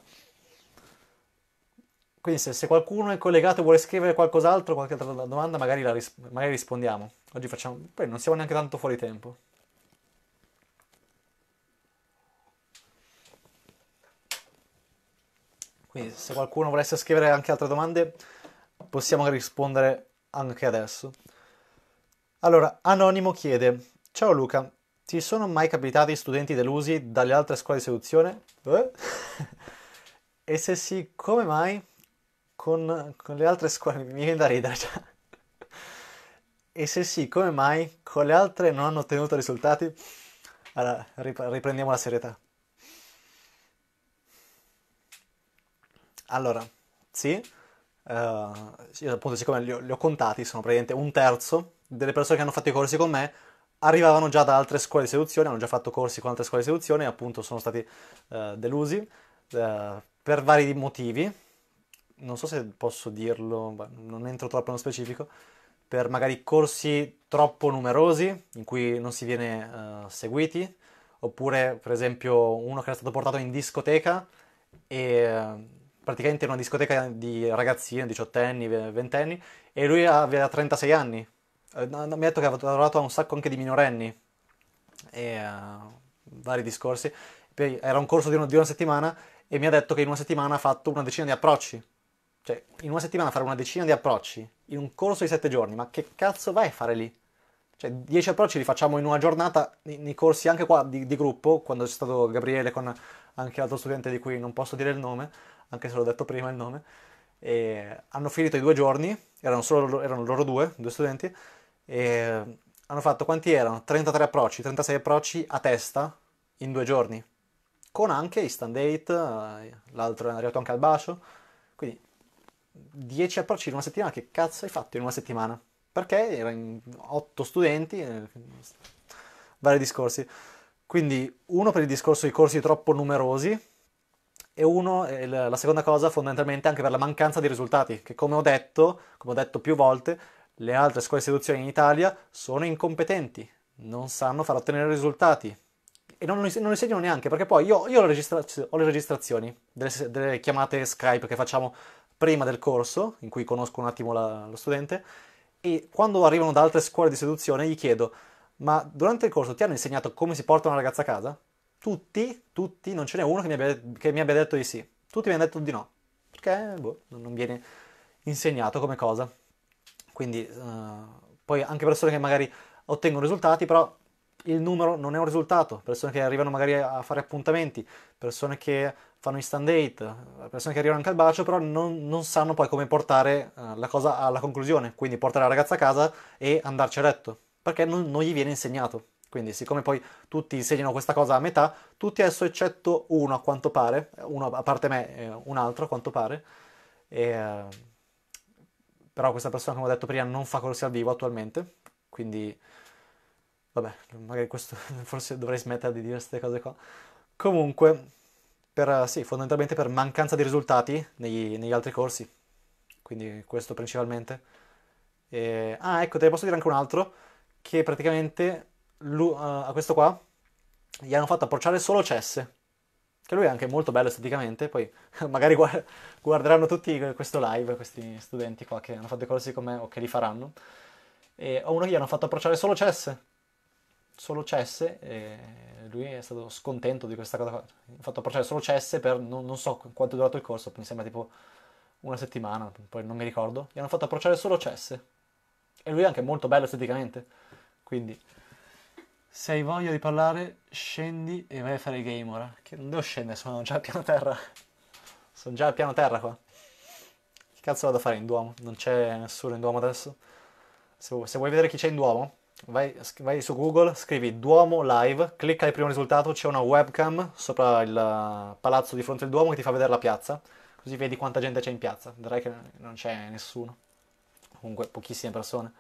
A: quindi se, se qualcuno è collegato e vuole scrivere qualcos'altro, qualche altra domanda, magari, ris- magari rispondiamo. Oggi facciamo... Poi non siamo neanche tanto fuori tempo. Quindi se qualcuno volesse scrivere anche altre domande, possiamo rispondere anche adesso. Allora, Anonimo chiede, ciao Luca, ti sono mai capitati studenti delusi dalle altre scuole di seduzione? Eh? e se sì, come mai? Con, con, le altre scuole mi viene da ridere. Cioè. E se sì, come mai con le altre non hanno ottenuto risultati? Allora, riprendiamo la serietà. Allora, sì, uh, eh, io appunto siccome li ho, li ho, contati, sono praticamente un terzo delle persone che hanno fatto i corsi con me, arrivavano già da altre scuole di seduzione, hanno già fatto corsi con altre scuole di seduzione e appunto sono stati uh, delusi uh, per vari motivi. Non so se posso dirlo, non entro troppo nello specifico per magari corsi troppo numerosi in cui non si viene uh, seguiti, oppure per esempio uno che era stato portato in discoteca e eh, praticamente in una discoteca di ragazzine, diciottenni, ventenni, e lui aveva 36 anni. Eh, mi ha detto che aveva lavorato a un sacco anche di minorenni e uh, vari discorsi. era un corso di una, di una settimana e mi ha detto che in una settimana ha fatto una decina di approcci. Cioè, in una settimana fare una decina di approcci in un corso di sette giorni, ma che cazzo vai a fare lì? Cioè, dieci approcci li facciamo in una giornata, nei corsi anche qua di, di gruppo, quando c'è stato Gabriele con anche l'altro studente di cui non posso dire il nome, anche se l'ho detto prima il nome, e hanno finito i due giorni, erano, solo, erano loro due, due studenti, e hanno fatto quanti erano? 33 approcci, 36 approcci a testa in due giorni, con anche i stand date, eh, l'altro è arrivato anche al bacio, quindi 10 approcci in una settimana, che cazzo hai fatto in una settimana? Perché erano 8 studenti, eh, vari discorsi. Quindi uno per il discorso di corsi troppo numerosi e uno, e eh, la seconda cosa fondamentalmente anche per la mancanza di risultati, che come ho detto, come ho detto più volte, le altre scuole di seduzione in Italia sono incompetenti, non sanno far ottenere risultati e non, non insegnano neanche perché poi io, io ho, le registra- ho, le registrazioni delle, delle chiamate Skype che facciamo prima del corso, in cui conosco un attimo la, lo studente, e quando arrivano da altre scuole di seduzione gli chiedo, ma durante il corso ti hanno insegnato come si porta una ragazza a casa? Tutti, tutti, non ce n'è uno che mi abbia, che mi abbia detto di sì, tutti mi hanno detto di no, perché boh, non viene insegnato come cosa. Quindi, uh, poi anche persone che magari ottengono risultati, però il numero non è un risultato, persone che arrivano magari a fare appuntamenti, persone che fanno instant date, persone che arrivano anche al bacio, però non, non sanno poi come portare uh, la cosa alla conclusione, quindi portare la ragazza a casa e andarci a letto, perché non, non gli viene insegnato. Quindi, siccome poi tutti insegnano questa cosa a metà, tutti adesso, eccetto uno a quanto pare, uno a parte me, eh, un altro a quanto pare, e, uh, però questa persona, come ho detto prima, non fa corsi al vivo attualmente, quindi vabbè, magari questo forse dovrei smettere di dire queste cose qua. Comunque, per, eh, sì, fondamentalmente per mancanza di risultati negli, negli altri corsi, quindi questo principalmente. E, ah, ecco, te ne posso dire anche un altro, che praticamente lui, uh, eh, a questo qua gli hanno fatto approcciare solo chess, che lui è anche molto bello esteticamente, poi magari guard- guarderanno tutti questo live, questi studenti qua che hanno fatto i corsi con me o che li faranno. E ho uno che gli hanno fatto approcciare solo chess, solo cesse e lui è stato scontento di questa cosa qua. Ha fatto approcciare solo cesse per non, non, so quanto è durato il corso, mi sembra tipo una settimana, poi non mi ricordo. Gli hanno fatto approcciare solo cesse. E lui è anche molto bello esteticamente. Quindi, se hai voglia di parlare, scendi e vai a fare il game ora. Che non devo scendere, sono già a piano terra. Sono già a piano terra qua. Che cazzo vado a fare in Duomo? Non c'è nessuno in Duomo adesso? se, se vuoi vedere chi c'è in Duomo, vai, vai, su Google, scrivi Duomo Live, clicca il primo risultato, c'è una webcam sopra il eh, palazzo di fronte al Duomo che ti fa vedere la piazza, così vedi quanta gente c'è in piazza, vedrai che non c'è nessuno, comunque pochissime persone.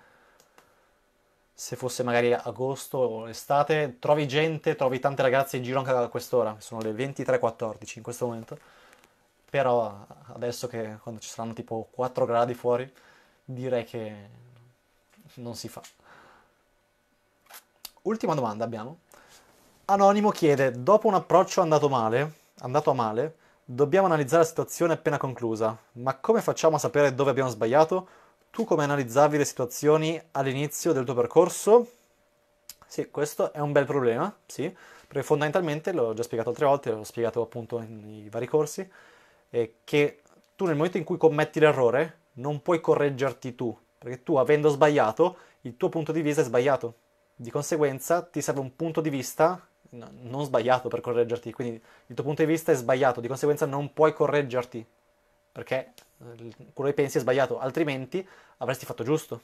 A: Se fosse magari agosto o estate, trovi gente, trovi tante ragazze in giro anche a quest'ora, sono le 23.14 in questo momento, però adesso che quando ci saranno tipo 4 gradi fuori, direi che non si fa. Ultima domanda abbiamo. Anonimo chiede, dopo un approccio andato male, andato a male, dobbiamo analizzare la situazione appena conclusa, ma come facciamo a sapere dove abbiamo sbagliato? Tu come analizzavi le situazioni all'inizio del tuo percorso? Sì, questo è un bel problema, sì, perché fondamentalmente, l'ho già spiegato altre volte, l'ho spiegato appunto nei vari corsi, è che tu nel momento in cui commetti l'errore non puoi correggerti tu, perché tu avendo sbagliato, il tuo punto di vista è sbagliato. Di conseguenza ti serve un punto di vista non sbagliato per correggerti, quindi il tuo punto di vista è sbagliato, di conseguenza non puoi correggerti, perché eh, quello che pensi è sbagliato, altrimenti avresti fatto giusto.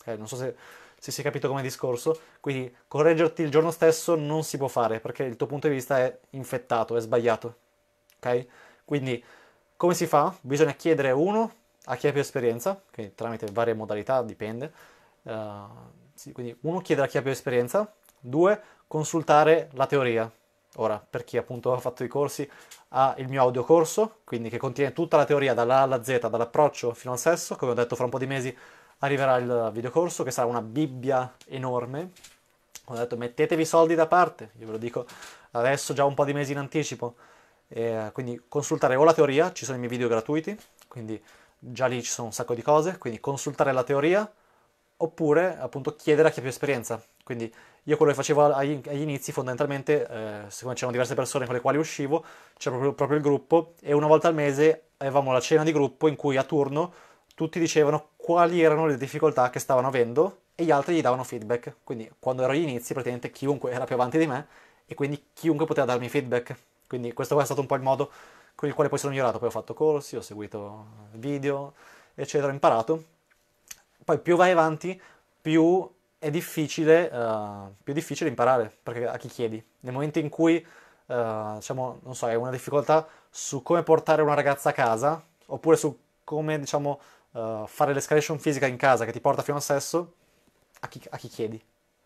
A: Okay, eh, non so se, se, si è capito come discorso, quindi correggerti il giorno stesso non si può fare, perché il tuo punto di vista è infettato, è sbagliato. Ok? Quindi come si fa? Bisogna chiedere uno a chi ha più esperienza, quindi tramite varie modalità, dipende. Uh, quindi uno chiedere a chi ha più esperienza, due consultare la teoria. Ora, per chi appunto ha fatto i corsi, ha il mio audiocorso, quindi che contiene tutta la teoria dall'A alla Z, dall'approccio fino al sesso, come ho detto fra un po' di mesi arriverà il videocorso che sarà una bibbia enorme. Ho detto mettetevi soldi da parte, io ve lo dico adesso già un po' di mesi in anticipo. E eh, quindi consultare o la teoria, ci sono i miei video gratuiti, quindi già lì ci sono un sacco di cose, quindi consultare la teoria, oppure appunto chiedere a chi ha più esperienza. Quindi io quello che facevo agli, inizi fondamentalmente, eh, siccome c'erano diverse persone con le quali uscivo, c'era proprio, proprio, il gruppo e una volta al mese avevamo la cena di gruppo in cui a turno tutti dicevano quali erano le difficoltà che stavano avendo e gli altri gli davano feedback. Quindi quando ero agli inizi praticamente chiunque era più avanti di me e quindi chiunque poteva darmi feedback. Quindi questo qua è stato un po' il modo con il quale poi sono migliorato. Poi ho fatto corsi, ho seguito video, eccetera, ho imparato poi più vai avanti, più è difficile, uh, più difficile imparare perché a chi chiedi. Nel momento in cui, uh, diciamo, non so, hai una difficoltà su come portare una ragazza a casa, oppure su come, diciamo, uh, fare l'escalation fisica in casa che ti porta fino al sesso, a chi, a chi chiedi.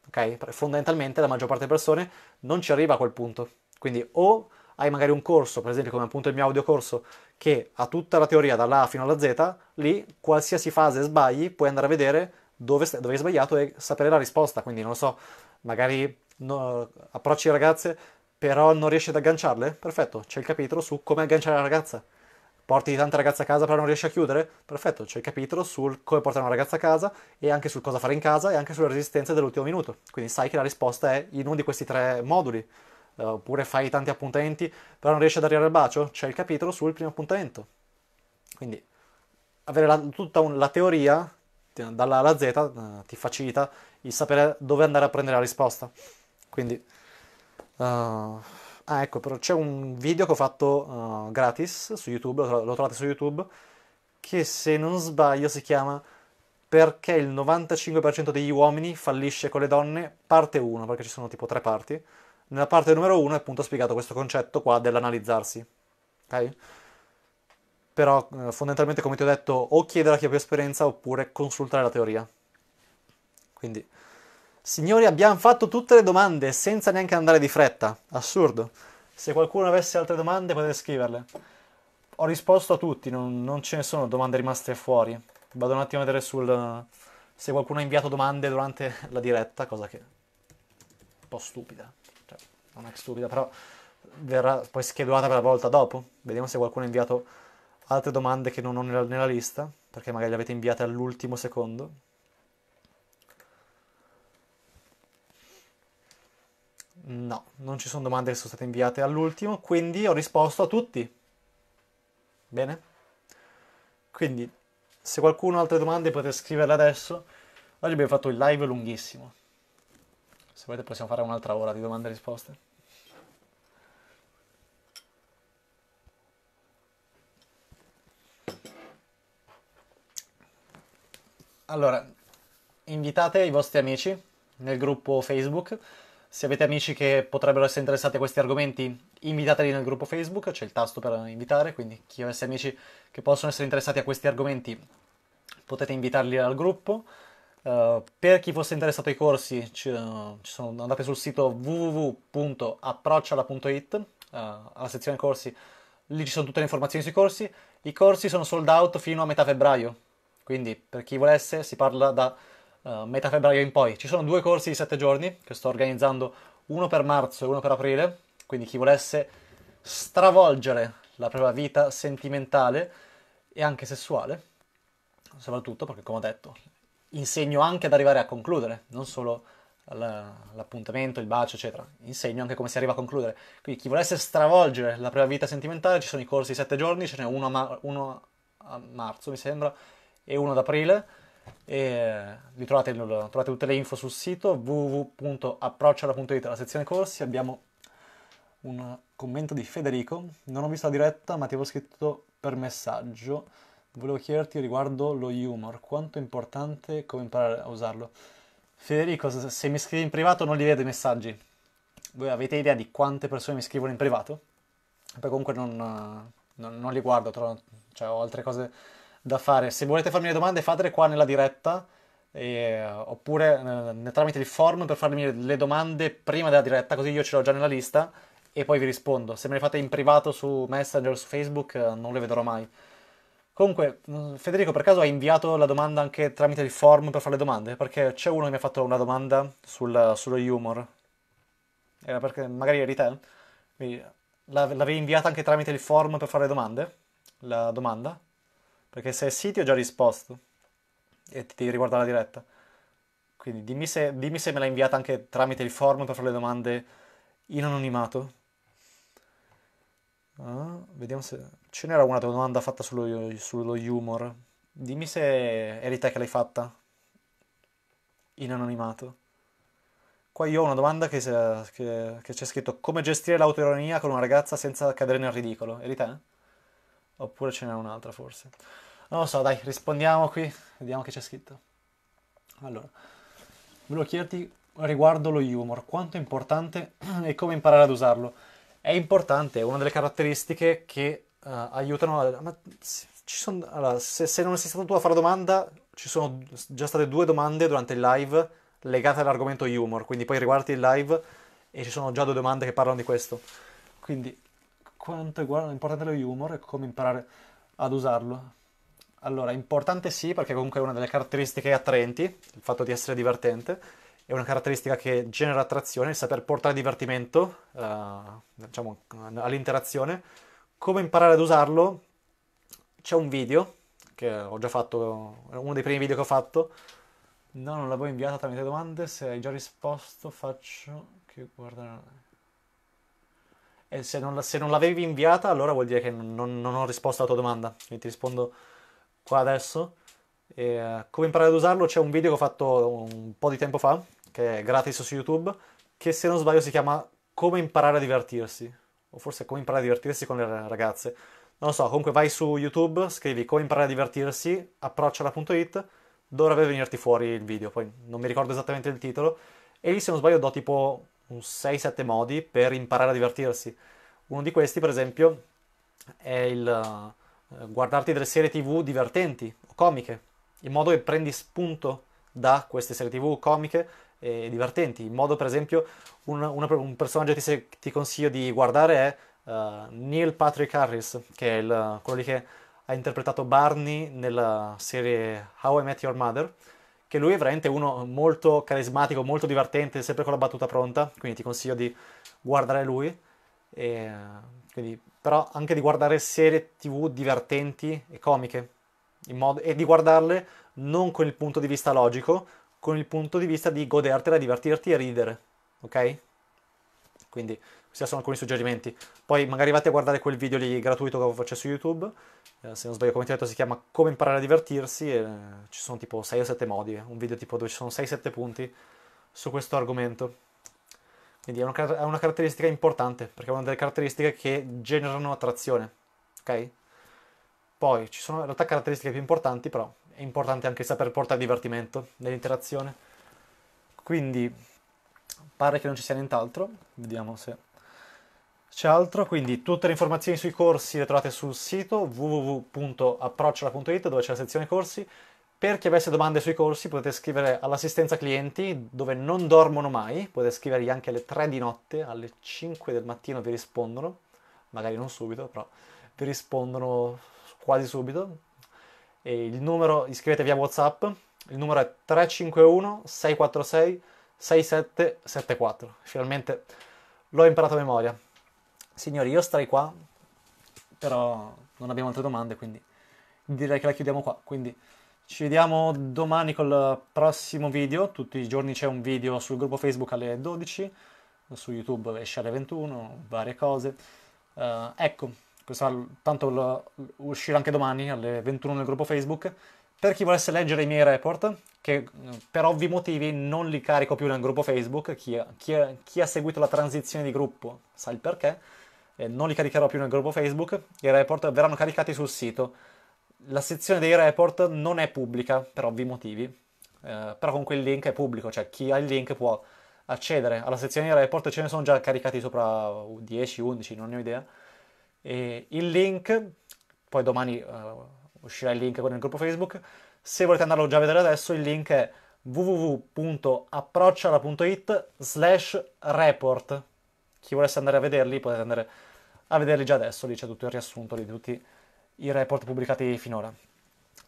A: Ok? Fondamentalmente la maggior parte delle persone non ci arriva a quel punto. Quindi o hai magari un corso, per esempio come appunto il mio audiocorso, che ha tutta la teoria dalla fino alla Z, lì qualsiasi fase sbagli puoi andare a vedere dove, dove hai sbagliato e sapere la risposta. Quindi non lo so, magari no, approcci le ragazze, però non riesci ad agganciarle? Perfetto, c'è il capitolo su come agganciare la ragazza. Porti tante ragazze a casa però non riesci a chiudere? Perfetto, c'è il capitolo sul come portare una ragazza a casa e anche sul cosa fare in casa e anche sulle resistenze dell'ultimo minuto. Quindi sai che la risposta è in uno di questi tre moduli. Eh, oppure fai tanti appuntamenti, però non riesci ad arrivare al bacio, c'è il capitolo sul primo appuntamento. Quindi avere la, tutta un, la teoria dalla A alla Z eh, ti facilita il sapere dove andare a prendere la risposta. Quindi, uh, ah ecco, però c'è un video che ho fatto uh, gratis su YouTube, lo, lo trovate su YouTube, che se non sbaglio si chiama Perché il 95% degli uomini fallisce con le donne, parte 1, perché ci sono tipo tre parti nella parte numero 1 appunto ho spiegato questo concetto qua dell'analizzarsi. Ok? Però eh, fondamentalmente come ti ho detto o chiedere a chi ha più esperienza oppure consultare la teoria. Quindi, signori abbiamo fatto tutte le domande senza neanche andare di fretta, assurdo. Se qualcuno avesse altre domande potete scriverle. Ho risposto a tutti, non, non ce ne sono domande rimaste fuori. Vado un attimo a vedere sul, se qualcuno ha inviato domande durante la diretta, cosa che è un po' stupida non è stupida, però verrà poi schedulata per la volta dopo. Vediamo se qualcuno ha inviato altre domande che non ho nella, nella lista, perché magari le avete inviate all'ultimo secondo. No, non ci sono domande che sono state inviate all'ultimo, quindi ho risposto a tutti. Bene? Quindi, se qualcuno ha altre domande potete scriverle adesso. Oggi abbiamo fatto il live lunghissimo. Se volete possiamo fare un'altra ora di domande e risposte. Allora, invitate i vostri amici nel gruppo Facebook. Se avete amici che potrebbero essere interessati a questi argomenti, invitateli nel gruppo Facebook, c'è il tasto per invitare, quindi chi avesse amici che possono essere interessati a questi argomenti, potete invitarli al gruppo. Eh, per chi fosse interessato ai corsi, ci, ci sono, andate sul sito www.approcciala.it, uh, eh, alla sezione corsi, lì ci sono tutte le informazioni sui corsi. I corsi sono sold out fino a metà febbraio, quindi per chi volesse si parla da eh, metà febbraio in poi. Ci sono due corsi di 7 giorni che sto organizzando, uno per marzo e uno per aprile, quindi chi volesse stravolgere la propria vita sentimentale e anche sessuale, soprattutto perché come ho detto insegno anche ad arrivare a concludere, non solo l'appuntamento, il bacio, eccetera. Insegno anche come si arriva a concludere. Quindi chi volesse stravolgere la propria vita sentimentale, ci sono i corsi di sette giorni, ce n'è uno a, ma- uno a, marzo, mi sembra, e uno ad aprile. E li trovate, trovate tutte le info sul sito www.approcciala.it, la sezione corsi. Abbiamo un commento di Federico. Non ho visto la diretta, ma ti avevo scritto per messaggio. Volevo chiederti riguardo lo humor, quanto è importante come imparare a usarlo. Federico, se mi scrivi in privato non li vedo i messaggi. Voi avete idea di quante persone mi scrivono in privato? Poi comunque non, non, non li guardo, trovo, cioè ho altre cose da fare. Se volete farmi le domande fatele qua nella diretta e, oppure eh, tramite il forum per farmi le domande prima della diretta, così io ce l'ho già nella lista e poi vi rispondo. Se me le fate in privato su Messenger o su Facebook eh, non le vedrò mai. Comunque, mm, Federico, per caso hai inviato la domanda anche tramite il form per fare le domande? Perché c'è uno che mi ha fatto una domanda sul, sullo humor. Era eh, perché magari eri te? L'avevi inviata anche tramite il form per fare le domande? La domanda? Perché se sì ti ho già risposto e ti riguarda la diretta. Quindi dimmi se, dimmi se me l'hai inviata anche tramite il form per fare le domande in anonimato. Uh, vediamo se... Ce n'era una domanda fatta sullo, sullo humor. Dimmi se eri te che l'hai fatta. In anonimato. Qua io ho una domanda che, se, che, che c'è scritto come gestire l'autoironia con una ragazza senza cadere nel ridicolo. Eri te? Oppure ce n'è un'altra forse. Non lo so, dai, rispondiamo qui. Vediamo che c'è scritto. Allora, volevo chiederti riguardo lo humor, quanto è importante e come imparare ad usarlo è importante, è una delle caratteristiche che uh, aiutano a... Ma ci sono, allora, se, se, non sei stato tu a fare domanda, ci sono già state due domande durante il live legate all'argomento humor, quindi poi riguardi il live e ci sono già due domande che parlano di questo. Quindi, quanto è importante lo humor e come imparare ad usarlo? Allora, importante sì, perché comunque è una delle caratteristiche attraenti, il fatto di essere divertente, è una caratteristica che genera attrazione, il saper portare divertimento uh, diciamo, all'interazione. Come imparare ad usarlo? C'è un video che ho già fatto, uno dei primi video che ho fatto. No, non l'avevo inviata tramite domande, se hai già risposto faccio che guardare... E se non, se non, l'avevi inviata allora vuol dire che non, non ho risposto alla tua domanda, quindi ti rispondo qua adesso. E, eh, come imparare ad usarlo c'è un video che ho fatto un po' di tempo fa che è gratis su YouTube, che se non sbaglio si chiama Come imparare a divertirsi, o forse Come imparare a divertirsi con le ragazze. Non lo so, comunque vai su YouTube, scrivi Come imparare a divertirsi, approcciala.it, dovrebbe venirti fuori il video, poi non mi ricordo esattamente il titolo, e lì se non sbaglio do tipo 6-7 modi per imparare a divertirsi. Uno di questi, per esempio, è il eh, guardarti delle serie tv divertenti o comiche, in modo che prendi spunto da queste serie tv comiche e divertenti. In modo, per esempio, un, una, un personaggio che ti, ti, consiglio di guardare è uh, Neil Patrick Harris, che è il, quello che ha interpretato Barney nella serie How I Met Your Mother, che lui è veramente uno molto carismatico, molto divertente, sempre con la battuta pronta, quindi ti consiglio di guardare lui. E, quindi, però anche di guardare serie tv divertenti e comiche modo, e di guardarle non con il punto di vista logico con il punto di vista di godertela, divertirti e ridere, ok? Quindi questi sono alcuni suggerimenti. Poi magari vate a guardare quel video lì gratuito che faccio su YouTube, eh, se non sbaglio come ti ho detto si chiama Come imparare a divertirsi e eh, ci sono tipo 6 o 7 modi, un video tipo dove ci sono 6-7 punti su questo argomento. Quindi è una, è una, caratteristica importante, perché è una delle caratteristiche che generano attrazione, ok? Poi ci sono in realtà caratteristiche più importanti, però è importante anche saper portare divertimento nell'interazione. Quindi pare che non ci sia nient'altro, vediamo se c'è altro, quindi tutte le informazioni sui corsi le trovate sul sito www.approcciola.it dove c'è la sezione corsi. Per chi avesse domande sui corsi potete scrivere all'assistenza clienti dove non dormono mai, potete scrivergli anche alle 3 di notte, alle 5 del mattino vi rispondono, magari non subito, però vi rispondono quasi subito e il numero, iscrivetevi a WhatsApp, il numero è 351 646 6774. Finalmente l'ho imparato a memoria. Signori, io starei qua, però non abbiamo altre domande, quindi direi che la chiudiamo qua. Quindi ci vediamo domani col prossimo video. Tutti i giorni c'è un video sul gruppo Facebook alle 12, su YouTube esce alle 21, varie cose. Uh, ecco questa, tanto la, uscirà anche domani alle 21 nel gruppo Facebook. Per chi volesse leggere i miei report, che mm, per ovvi motivi non li carico più nel gruppo Facebook, chi, chi, chi ha seguito la transizione di gruppo sa il perché, eh, non li caricherò più nel gruppo Facebook, i report verranno caricati sul sito. La sezione dei report non è pubblica per ovvi motivi, eh, però comunque il link è pubblico, cioè chi ha il link può accedere alla sezione dei report, ce ne sono già caricati sopra 10, 11, non ne ho idea e il link, poi domani uh, uscirà il link con il gruppo Facebook, se volete andarlo già a vedere adesso il link è www.approcciala.it slash report. Chi volesse andare a vederli potete andare a vederli già adesso, lì c'è tutto il riassunto di tutti i report pubblicati finora.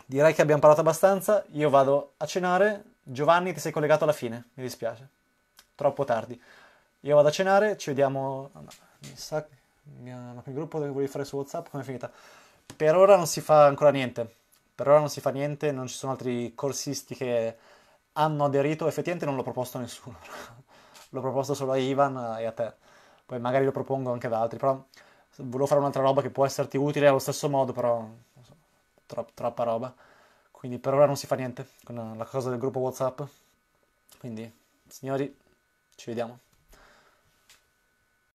A: Direi che abbiamo parlato abbastanza, io vado a cenare, Giovanni ti sei collegato alla fine, mi dispiace, troppo tardi. Io vado a cenare, ci vediamo... No, mi sa mia, il gruppo che volevi fare su WhatsApp, come è finita? Per ora non si fa ancora niente. Per ora non si fa niente, non ci sono altri corsisti che hanno aderito. Effettivamente non l'ho proposto a nessuno. l'ho proposto solo a Ivan e a te. Poi magari lo propongo anche ad altri, però volevo fare un'altra roba che può esserti utile allo stesso modo, però so, tro- troppa roba. Quindi per ora non si fa niente con la cosa del gruppo WhatsApp. Quindi, signori, ci vediamo.